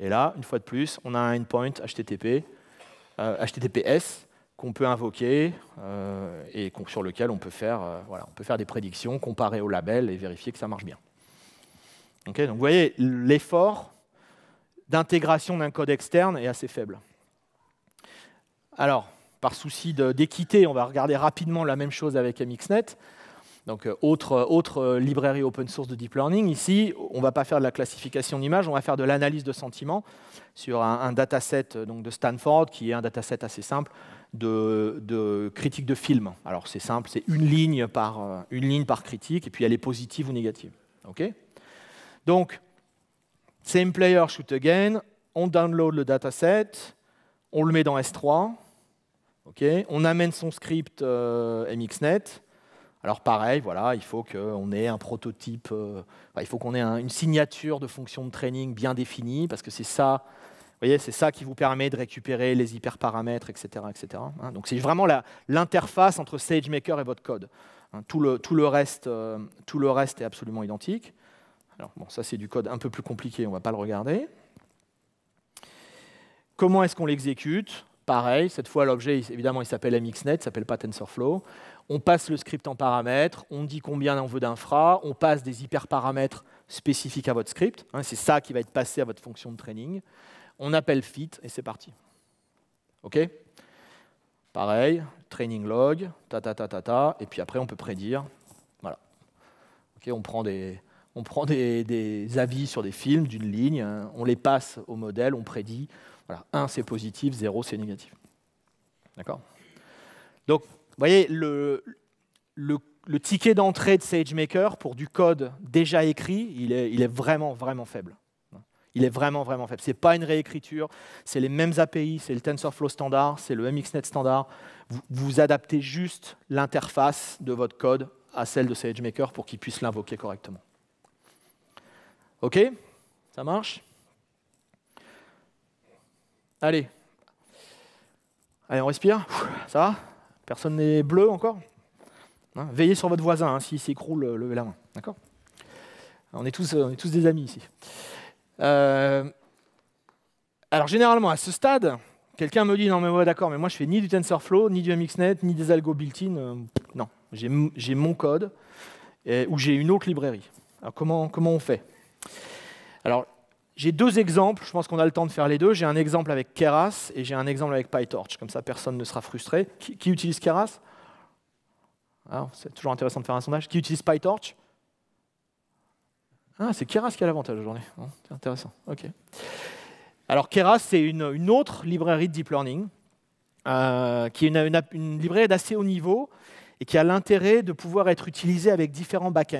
Et là, une fois de plus, on a un endpoint HTTP, HTTPS euh, qu'on peut invoquer euh, et sur lequel on peut, faire, euh, voilà, on peut faire des prédictions, comparer au label et vérifier que ça marche bien. donc vous voyez, l'effort d'intégration d'un code externe est assez faible. Alors, par souci d'équité, on va regarder rapidement la même chose avec MXNet. Donc, euh, autre, euh, librairie open source de deep learning. Ici, on ne va pas faire de la classification d'images, on va faire de l'analyse de sentiments sur un, dataset euh, donc, de Stanford, qui est un dataset assez simple de, critique critiques de films. Alors, c'est simple, c'est une ligne, par, une ligne par critique, et puis elle est positive ou négative. donc, same player, shoot again, on download le dataset, on le met dans S3, on amène son script MXNet, alors pareil, voilà, il faut qu'on ait un prototype, euh, il faut qu'on ait une signature de fonction de training bien définie, parce que c'est ça, c'est ça qui vous permet de récupérer les hyperparamètres, etc. etc. Hein. donc c'est vraiment l'interface entre SageMaker et votre code. Hein. tout, le, reste, euh, tout le reste est absolument identique. Alors bon, ça c'est du code un peu plus compliqué, on ne va pas le regarder. Comment est-ce qu'on l'exécute Pareil, cette fois l'objet, évidemment, il s'appelle MXNet, il ne s'appelle pas TensorFlow on passe le script en paramètres, on dit combien on veut d'infra, on passe des hyperparamètres spécifiques à votre script, hein, c'est ça qui va être passé à votre fonction de training, on appelle fit et c'est parti. OK Pareil, training log, ta ta ta ta ta, et puis après on peut prédire, voilà. OK, on prend des, on prend des, avis sur des films d'une ligne, hein, on les passe au modèle, on prédit. Voilà, 1 c'est positif, 0 c'est négatif. D'accord Donc vous voyez, le, ticket d'entrée de SageMaker pour du code déjà écrit, il est, vraiment, vraiment faible. Il est vraiment, vraiment faible. Ce n'est pas une réécriture, c'est les mêmes API, c'est le TensorFlow standard, c'est le MXNet standard. Vous, vous adaptez juste l'interface de votre code à celle de SageMaker pour qu'il puisse l'invoquer correctement. OK Ça marche Allez. Allez, on respire Ça va Personne n'est bleu encore hein, Veillez sur votre voisin, hein, s'il s'écroule, euh, levez la main. D'accord on, est, tous, euh, des amis ici. Euh, alors généralement, à ce stade, quelqu'un me dit, non mais ouais d'accord, mais moi je fais ni du TensorFlow, ni du MXNet, ni des algo built-in. non, j'ai mon code ou j'ai une autre librairie. Alors comment, comment on fait Alors j'ai deux exemples, je pense qu'on a le temps de faire les deux. J'ai un exemple avec Keras et j'ai un exemple avec PyTorch, comme ça personne ne sera frustré. Qui, utilise Keras ah, C'est toujours intéressant de faire un sondage. Qui utilise PyTorch ah, C'est Keras qui a l'avantage aujourd'hui. C'est intéressant. Alors Keras, c'est une, autre librairie de deep learning, euh, qui est une, librairie d'assez haut niveau et qui a l'intérêt de pouvoir être utilisée avec différents back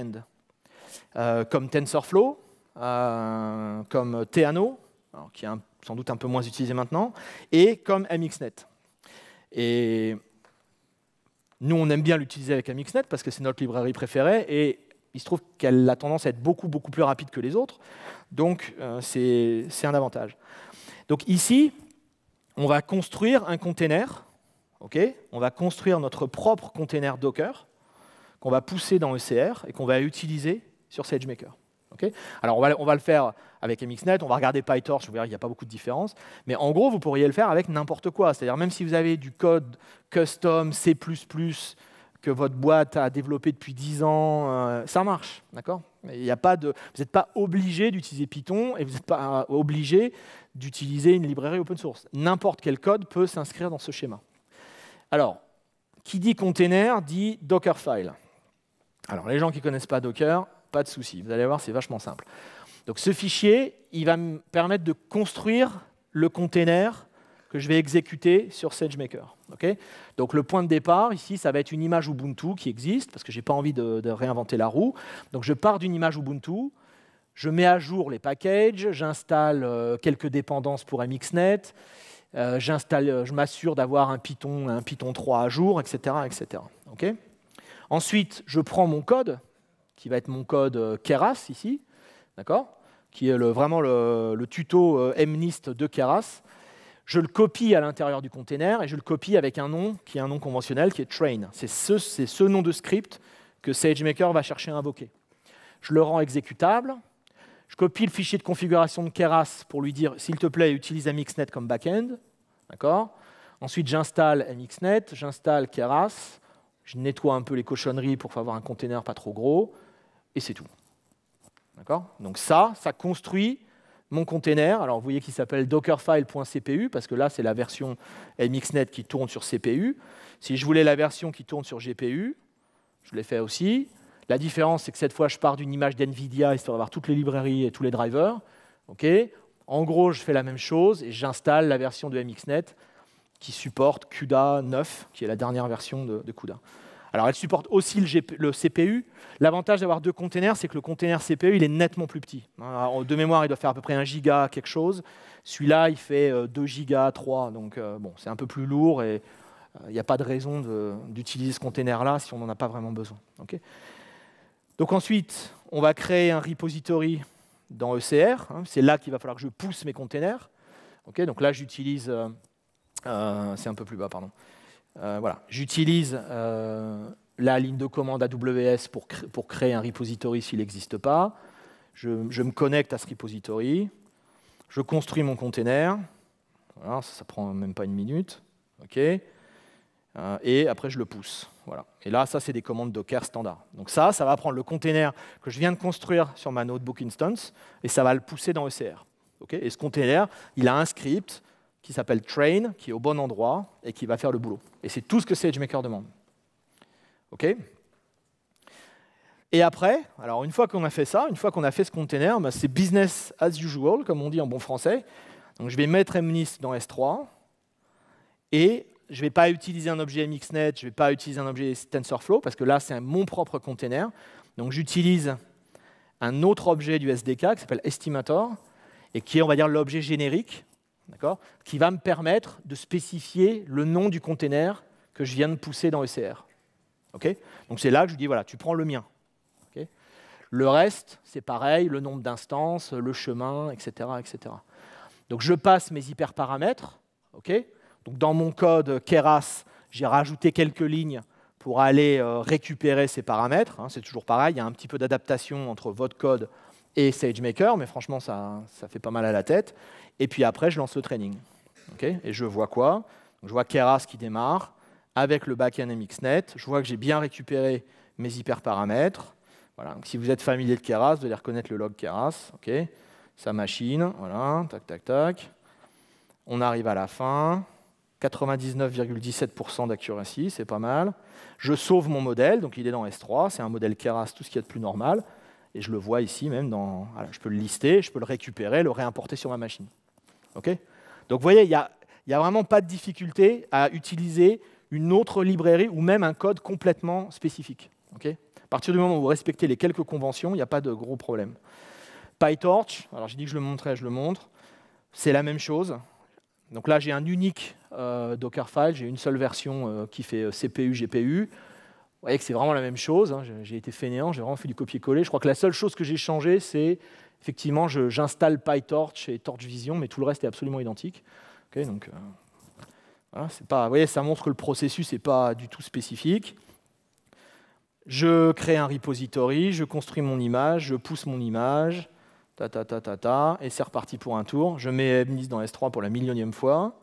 euh, comme TensorFlow euh, comme Theano, qui est sans doute un peu moins utilisé maintenant, et comme MXNet. Et nous, on aime bien l'utiliser avec MXNet parce que c'est notre librairie préférée et il se trouve qu'elle a tendance à être beaucoup, beaucoup plus rapide que les autres. Donc, euh, c'est un avantage. Donc ici, on va construire un container. on va construire notre propre container Docker qu'on va pousser dans ECR et qu'on va utiliser sur SageMaker. Alors on va, le faire avec MXNet, on va regarder PyTorch, vous qu'il n'y a pas beaucoup de différence, mais en gros vous pourriez le faire avec n'importe quoi, c'est-à-dire même si vous avez du code custom C++ que votre boîte a développé depuis 10 ans, euh, ça marche, d'accord Il pas vous n'êtes pas obligé d'utiliser Python et vous n'êtes pas obligé d'utiliser une librairie open source. N'importe quel code peut s'inscrire dans ce schéma. Alors, qui dit container dit Dockerfile. Alors les gens qui ne connaissent pas Docker, pas de souci, vous allez voir, c'est vachement simple. Donc ce fichier, il va me permettre de construire le container que je vais exécuter sur SageMaker. Donc le point de départ, ici, ça va être une image Ubuntu qui existe, parce que je n'ai pas envie de, réinventer la roue. Donc je pars d'une image Ubuntu, je mets à jour les packages, j'installe euh, quelques dépendances pour MXNet, euh, j'installe, euh, je m'assure d'avoir un Python, un Python 3 à jour, etc. etc. Ensuite, je prends mon code, qui va être mon code euh, Keras ici, d'accord qui est vraiment le, tuto euh, MNIST de Keras. Je le copie à l'intérieur du container et je le copie avec un nom qui est un nom conventionnel qui est train. C'est ce, nom de script que SageMaker va chercher à invoquer. Je le rends exécutable. Je copie le fichier de configuration de Keras pour lui dire s'il te plaît, utilise MXNet comme backend, D'accord Ensuite, j'installe MXNet, j'installe Keras, je nettoie un peu les cochonneries pour avoir un container pas trop gros et c'est tout. D'accord Donc ça, ça construit mon container. Alors vous voyez qu'il s'appelle dockerfile.cpu parce que là c'est la version MXNet qui tourne sur CPU. Si je voulais la version qui tourne sur GPU, je l'ai fait aussi. La différence c'est que cette fois je pars d'une image d'NVIDIA histoire d'avoir toutes les librairies et tous les drivers. Ok en gros, je fais la même chose et j'installe la version de MXNet qui supporte CUDA 9, qui est la dernière version de, de CUDA. Alors elle supporte aussi le, CPU. L'avantage d'avoir deux containers, c'est que le container CPU, il est nettement plus petit. Hein, de mémoire, il doit faire à peu près 1 giga quelque chose. Celui-là, il fait 2 giga 3. Donc euh, bon, c'est un peu plus lourd et euh, il n'y a pas de raison d'utiliser ce container-là si on n'en a pas vraiment besoin. donc ensuite, on va créer un repository dans ECR. Hein. c'est là qu'il va falloir que je pousse mes containers. donc là, j'utilise... Euh, c'est un peu plus bas, pardon. Euh, voilà. J'utilise euh, la ligne de commande AWS pour, pour créer un repository s'il n'existe pas. Je, me connecte à ce repository. Je construis mon container. Voilà, ça, ne prend même pas une minute. Euh, et après je le pousse. Voilà. Et là, ça, c'est des commandes Docker standard. Donc ça, ça va prendre le container que je viens de construire sur ma notebook instance et ça va le pousser dans ECR. et ce container, il a un script qui s'appelle train, qui est au bon endroit et qui va faire le boulot. Et c'est tout ce que SageMaker demande. OK et après, alors une fois qu'on a fait ça, une fois qu'on a fait ce container, bah, c'est business as usual, comme on dit en bon français. Donc je vais mettre MNIST dans S3 et je ne vais pas utiliser un objet MXNet, je ne vais pas utiliser un objet TensorFlow parce que là c'est mon propre container. Donc j'utilise un autre objet du SDK qui s'appelle Estimator et qui est, on va dire, l'objet générique qui va me permettre de spécifier le nom du container que je viens de pousser dans ECR. Donc c'est là que je dis, voilà, tu prends le mien. le reste, c'est pareil, le nombre d'instances, le chemin, etc., etc. Donc je passe mes hyperparamètres. Donc dans mon code Keras, j'ai rajouté quelques lignes pour aller euh, récupérer ces paramètres. Hein. C'est toujours pareil, il y a un petit peu d'adaptation entre votre code et SageMaker, mais franchement, ça, fait pas mal à la tête. Et puis après, je lance le training. et je vois quoi Je vois Keras qui démarre avec le backend MXNet. Je vois que j'ai bien récupéré mes hyperparamètres. Voilà. si vous êtes familier de Keras, vous allez reconnaître le log Keras. Sa machine, voilà, tac, tac, tac. On arrive à la fin. 99,17% d'accuracy, c'est pas mal. Je sauve mon modèle, donc il est dans S3, c'est un modèle Keras, tout ce qui est de plus normal et je le vois ici même dans. je peux le lister, je peux le récupérer, le réimporter sur ma machine. Ok Donc vous voyez, il n'y a, a vraiment pas de difficulté à utiliser une autre librairie ou même un code complètement spécifique. à partir du moment où vous respectez les quelques conventions, il n'y a pas de gros problème. PyTorch, alors j'ai dit que je le montrais, je le montre. C'est la même chose. Donc là, j'ai un unique euh, Dockerfile, j'ai une seule version euh, qui fait euh, CPU, GPU. Vous voyez que c'est vraiment la même chose. Hein. J'ai été fainéant, j'ai vraiment fait du copier-coller. Je crois que la seule chose que j'ai changé c'est effectivement, j'installe PyTorch et TorchVision, mais tout le reste est absolument identique. donc, euh, pas, vous voyez, ça montre que le processus n'est pas du tout spécifique. Je crée un repository, je construis mon image, je pousse mon image, ta ta ta ta ta, et c'est reparti pour un tour. Je mets Ebnis dans S3 pour la millionième fois.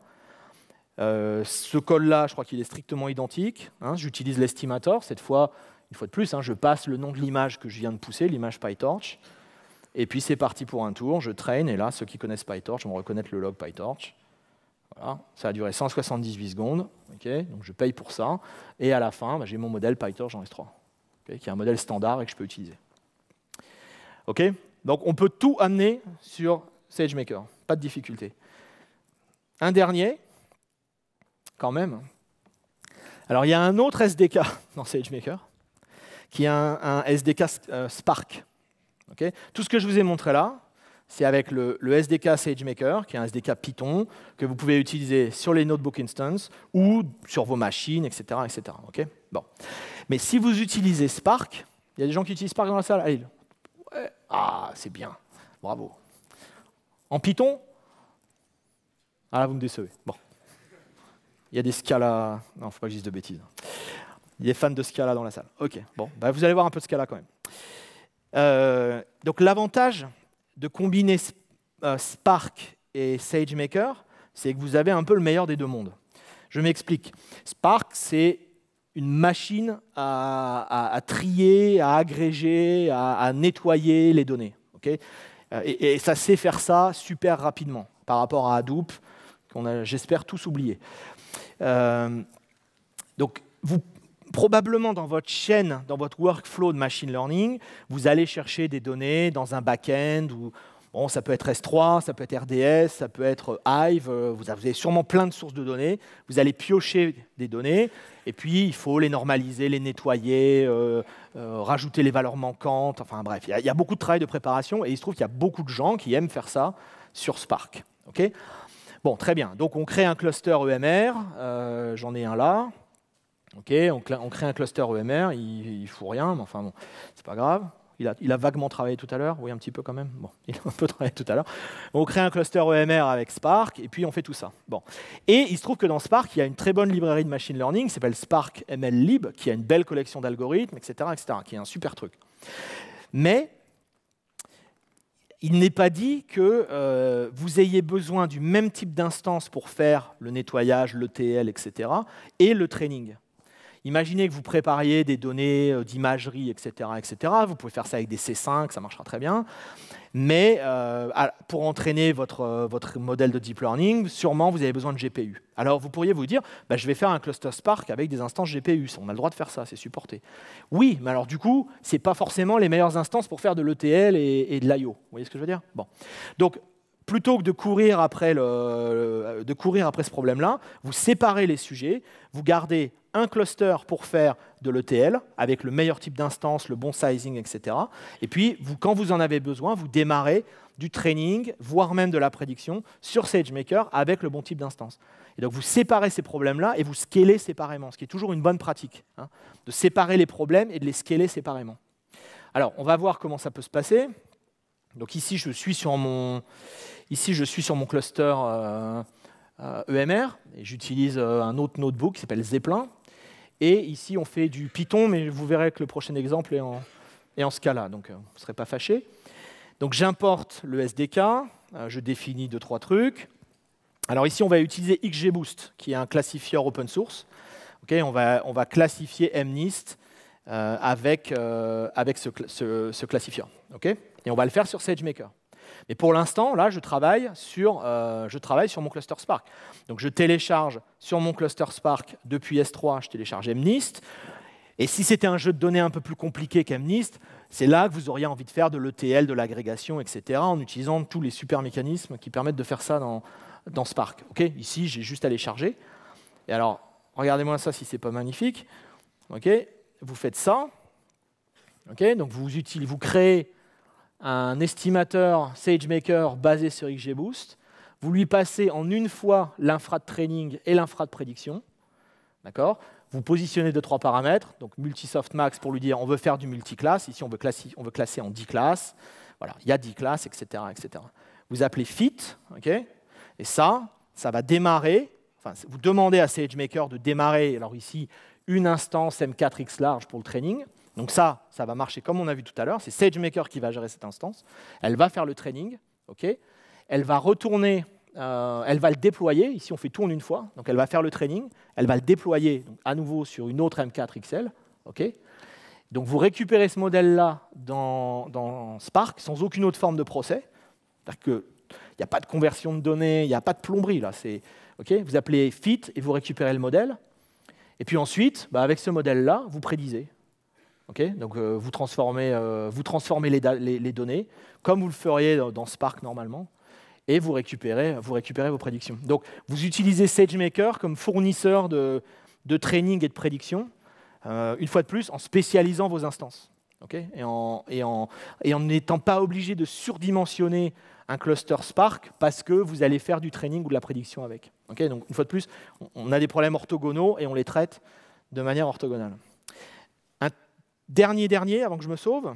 Euh, ce col-là, je crois qu'il est strictement identique. Hein. J'utilise l'estimator. Cette fois, une fois de plus, hein, je passe le nom de l'image que je viens de pousser, l'image PyTorch. Et puis c'est parti pour un tour. Je traîne. Et là, ceux qui connaissent PyTorch vont reconnaître le log PyTorch. Voilà. Ça a duré 178 secondes. Donc je paye pour ça. Et à la fin, bah, j'ai mon modèle PyTorch en S3, qui est un modèle standard et que je peux utiliser. OK Donc on peut tout amener sur SageMaker. Pas de difficulté. Un dernier, quand même. Alors il y a un autre SDK dans SageMaker, qui est un, SDK euh, Spark. Tout ce que je vous ai montré là, c'est avec le, SDK SageMaker, qui est un SDK Python, que vous pouvez utiliser sur les notebook instances ou sur vos machines, etc. etc. Okay bon. Mais si vous utilisez Spark, il y a des gens qui utilisent Spark dans la salle Ah, ah c'est bien, bravo. En Python Ah là, vous me décevez. Bon. Il y a des Scala. Non, faut pas que je dise de bêtises. Il y a des fans de Scala dans la salle. Ok, bon, bah, vous allez voir un peu de Scala quand même. Euh, donc l'avantage de combiner euh, Spark et SageMaker, c'est que vous avez un peu le meilleur des deux mondes. Je m'explique. Spark, c'est une machine à, trier, à agréger, à, nettoyer les données. ok euh, et, et, ça sait faire ça super rapidement par rapport à Hadoop, qu'on a, j'espère, tous oublié. Euh, donc, vous, probablement dans votre chaîne, dans votre workflow de machine learning, vous allez chercher des données dans un back-end ou bon, ça peut être S3, ça peut être RDS, ça peut être Hive. Euh, vous avez sûrement plein de sources de données. Vous allez piocher des données et puis il faut les normaliser, les nettoyer, euh, rajouter les valeurs manquantes. Enfin bref, il y, y, a beaucoup de travail de préparation et il se trouve qu'il y a beaucoup de gens qui aiment faire ça sur Spark. ok Bon, très bien. Donc on crée un cluster EMR. Euh, j'en ai un là. Ok, on, crée un cluster EMR. Il, ne fout rien, mais enfin bon, c'est pas grave. Il a, vaguement travaillé tout à l'heure, oui, un petit peu quand même. Bon, il a un peu travaillé tout à l'heure. On crée un cluster EMR avec Spark, et puis on fait tout ça. Bon. Et il se trouve que dans Spark, il y a une très bonne librairie de machine learning qui s'appelle Spark MLlib, qui a une belle collection d'algorithmes, etc., etc., qui est un super truc. Mais il n'est pas dit que euh, vous ayez besoin du même type d'instance pour faire le nettoyage, l'ETL, etc., et le training. Imaginez que vous prépariez des données euh, d'imagerie, etc., etc. Vous pouvez faire ça avec des C5, ça marchera très bien. Mais euh, pour entraîner votre, euh, votre modèle de deep learning, sûrement vous avez besoin de GPU. Alors vous pourriez vous dire, bah, je vais faire un cluster Spark avec des instances GPU. On a le droit de faire ça, c'est supporté. Oui, mais alors du coup, ce n'est pas forcément les meilleures instances pour faire de l'ETL et, et de l'IO. Vous voyez ce que je veux dire Bon. Donc plutôt que de courir après, le, de courir après ce problème-là, vous séparez les sujets, vous gardez un cluster pour faire de l'ETL avec le meilleur type d'instance, le bon sizing, etc. Et puis, vous, quand vous en avez besoin, vous démarrez du training, voire même de la prédiction sur SageMaker avec le bon type d'instance. Et donc, vous séparez ces problèmes-là et vous scalez séparément, ce qui est toujours une bonne pratique, hein, de séparer les problèmes et de les scaler séparément. Alors, on va voir comment ça peut se passer. Donc ici, je suis sur mon, Ici, je suis sur mon cluster EMR, euh, euh, e et j'utilise euh, un autre notebook qui s'appelle Zeppelin. Et ici, on fait du Python, mais vous verrez que le prochain exemple est en, en Scala, donc vous ne serez pas fâché. Donc j'importe le SDK, je définis deux, trois trucs. Alors ici, on va utiliser XGBoost, qui est un classifieur open source. Ok, on, va, on, va, classifier MNIST avec, avec, ce, ce, et on va le faire sur SageMaker. Mais pour l'instant, là, je travaille, sur, euh, je travaille sur mon cluster Spark. Donc je télécharge sur mon cluster Spark depuis S3, je télécharge MNIST. Et si c'était un jeu de données un peu plus compliqué qu'MNIST, c'est là que vous auriez envie de faire de l'ETL, de l'agrégation, etc., en utilisant tous les super mécanismes qui permettent de faire ça dans, Spark. Ici, j'ai juste à les charger. Et alors, regardez-moi ça si c'est pas magnifique. Okay vous faites ça. donc vous, vous créez un estimateur SageMaker basé sur XGBoost. Vous lui passez en une fois l'infra de training et l'infra de prédiction. D'accord Vous positionnez deux, trois paramètres, donc multi pour lui dire on veut faire du multiclass. Ici, on veut classer, en 10 classes. Voilà, il y a 10 classes, etc. etc. Vous appelez fit, et ça, ça va démarrer. Enfin, vous demandez à SageMaker de démarrer, alors ici, une instance M4X large pour le training. Donc ça, ça va marcher comme on a vu tout à l'heure. C'est SageMaker qui va gérer cette instance. Elle va faire le training. ok elle va retourner, euh, elle va le déployer. Ici, on fait tourne une fois. Donc elle va faire le training. Elle va le déployer à nouveau sur une autre M4 XL. donc vous récupérez ce modèle-là dans, Spark sans aucune autre forme de procès. C'est-à-dire qu'il n'y a pas de conversion de données, il n'y a pas de plomberie. Là. vous appelez fit et vous récupérez le modèle. Et puis ensuite, bah, avec ce modèle-là, vous prédisez. Donc euh, vous, transformez, euh, vous transformez les, données, comme vous le feriez dans, Spark normalement, et vous récupérez, vous récupérez, vos prédictions. Donc vous utilisez SageMaker comme fournisseur de, training et de prédiction, euh, une fois de plus en spécialisant vos instances. et en n'étant en, pas obligé de surdimensionner un cluster Spark parce que vous allez faire du training ou de la prédiction avec. Donc une fois de plus, on a des problèmes orthogonaux et on les traite de manière orthogonale. Dernier, dernier, avant que je me sauve,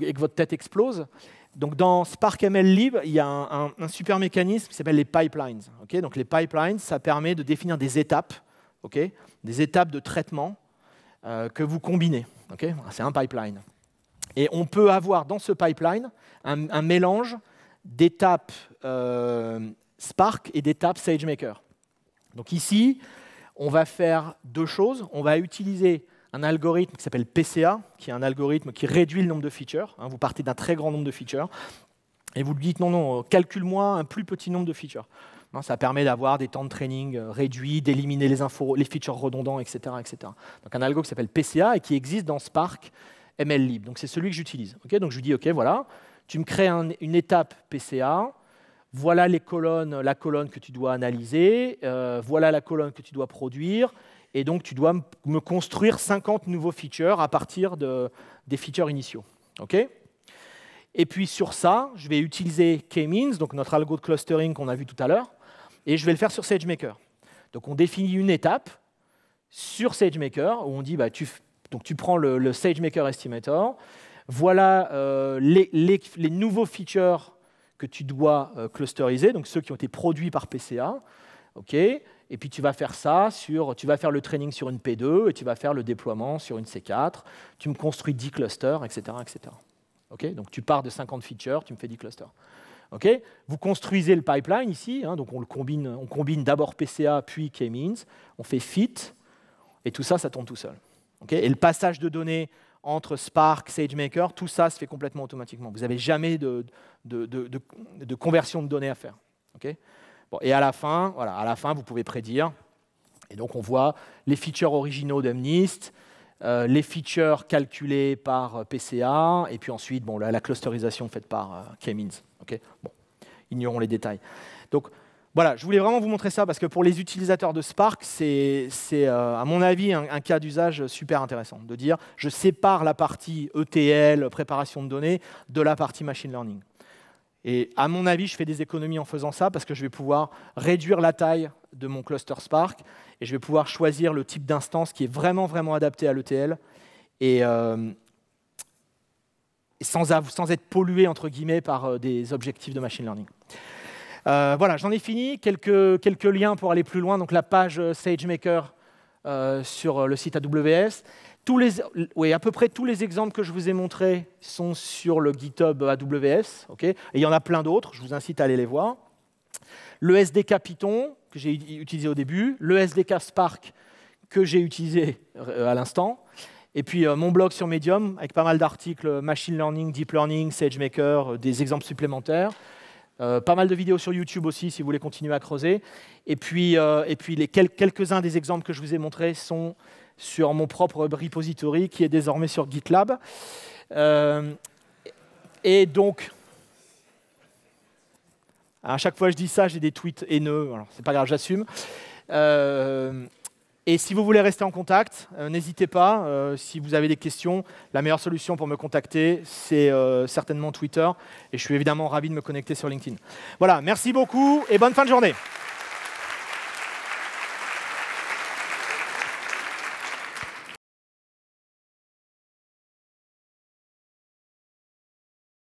et que votre tête explose. Donc dans Spark ML Lib, il y a un, super mécanisme qui s'appelle les pipelines. Donc les pipelines, ça permet de définir des étapes, des étapes de traitement euh, que vous combinez. C'est un pipeline. Et on peut avoir dans ce pipeline un, mélange d'étapes euh, Spark et d'étapes SageMaker. Donc ici, on va faire deux choses. On va utiliser un algorithme qui s'appelle PCA, qui est un algorithme qui réduit le nombre de features. Hein. vous partez d'un très grand nombre de features et vous lui dites non, non, calcule-moi un plus petit nombre de features. ça permet d'avoir des temps de training euh, réduits, d'éliminer les, features redondants, etc., etc. Donc un algorithme qui s'appelle PCA et qui existe dans Spark ML Donc c'est celui que j'utilise. donc je lui dis, OK, voilà, tu me crées une étape PCA, voilà les colonnes, la colonne que tu dois analyser, euh, voilà la colonne que tu dois produire, et donc tu dois me construire 50 nouveaux features à partir de, des features initiaux. et puis sur ça, je vais utiliser K-means, donc notre algo de clustering qu'on a vu tout à l'heure, et je vais le faire sur SageMaker. Donc on définit une étape sur SageMaker où on dit bah, tu, donc tu prends le, SageMaker Estimator, voilà euh, les, les, nouveaux features que tu dois euh, clusteriser, donc ceux qui ont été produits par PCA. ok et puis tu vas faire ça sur, tu vas faire le training sur une P2, et tu vas faire le déploiement sur une C4, tu me construis 10 clusters, etc. etc. Ok, donc tu pars de 50 features, tu me fais 10 clusters. Ok, vous construisez le pipeline ici, hein, donc on le combine, on combine d'abord PCA puis K-means, on fait fit, et tout ça, ça tombe tout seul. Ok, et le passage de données entre Spark, SageMaker, tout ça se fait complètement automatiquement. Vous n'avez jamais de, de, de, de, conversion de données à faire et à la fin, voilà, à la fin, vous pouvez prédire. Et donc on voit les features originaux d'Amnist, euh, les features calculées par euh, PCA, et puis ensuite bon, la, clusterisation faite par euh, k bon, ignorons les détails. Donc voilà, je voulais vraiment vous montrer ça parce que pour les utilisateurs de Spark, c'est euh, à mon avis un cas d'usage super intéressant de dire je sépare la partie ETL, préparation de données, de la partie machine learning. Et à mon avis, je fais des économies en faisant ça parce que je vais pouvoir réduire la taille de mon cluster Spark et je vais pouvoir choisir le type d'instance qui est vraiment, vraiment adapté à l'ETL et, euh, sans, être pollué, entre guillemets, par euh, des objectifs de machine learning. Euh, voilà, j'en ai fini. Quelques, liens pour aller plus loin. Donc la page SageMaker sur le site AWS. Tous les, oui, à peu près tous les exemples que je vous ai montrés sont sur le GitHub AWS, et il y en a plein d'autres, je vous incite à aller les voir. Le SDK Python, que j'ai utilisé au début, le SDK Spark, que j'ai utilisé euh, à l'instant, et puis euh, mon blog sur Medium, avec pas mal d'articles machine learning, deep learning, SageMaker, euh, des exemples supplémentaires. pas mal de vidéos sur YouTube aussi, si vous voulez continuer à creuser. Et puis, et puis les quelques-uns des exemples que je vous ai montrés sont sur mon propre repository qui est désormais sur GitLab. Euh, et donc, à chaque fois que je dis ça, j'ai des tweets haineux. Alors, c'est pas grave, j'assume. Euh, et si vous voulez rester en contact, euh, n'hésitez pas. si vous avez des questions, la meilleure solution pour me contacter, c'est certainement Twitter. Et je suis évidemment ravi de me connecter sur LinkedIn. Voilà, merci beaucoup et bonne fin de journée.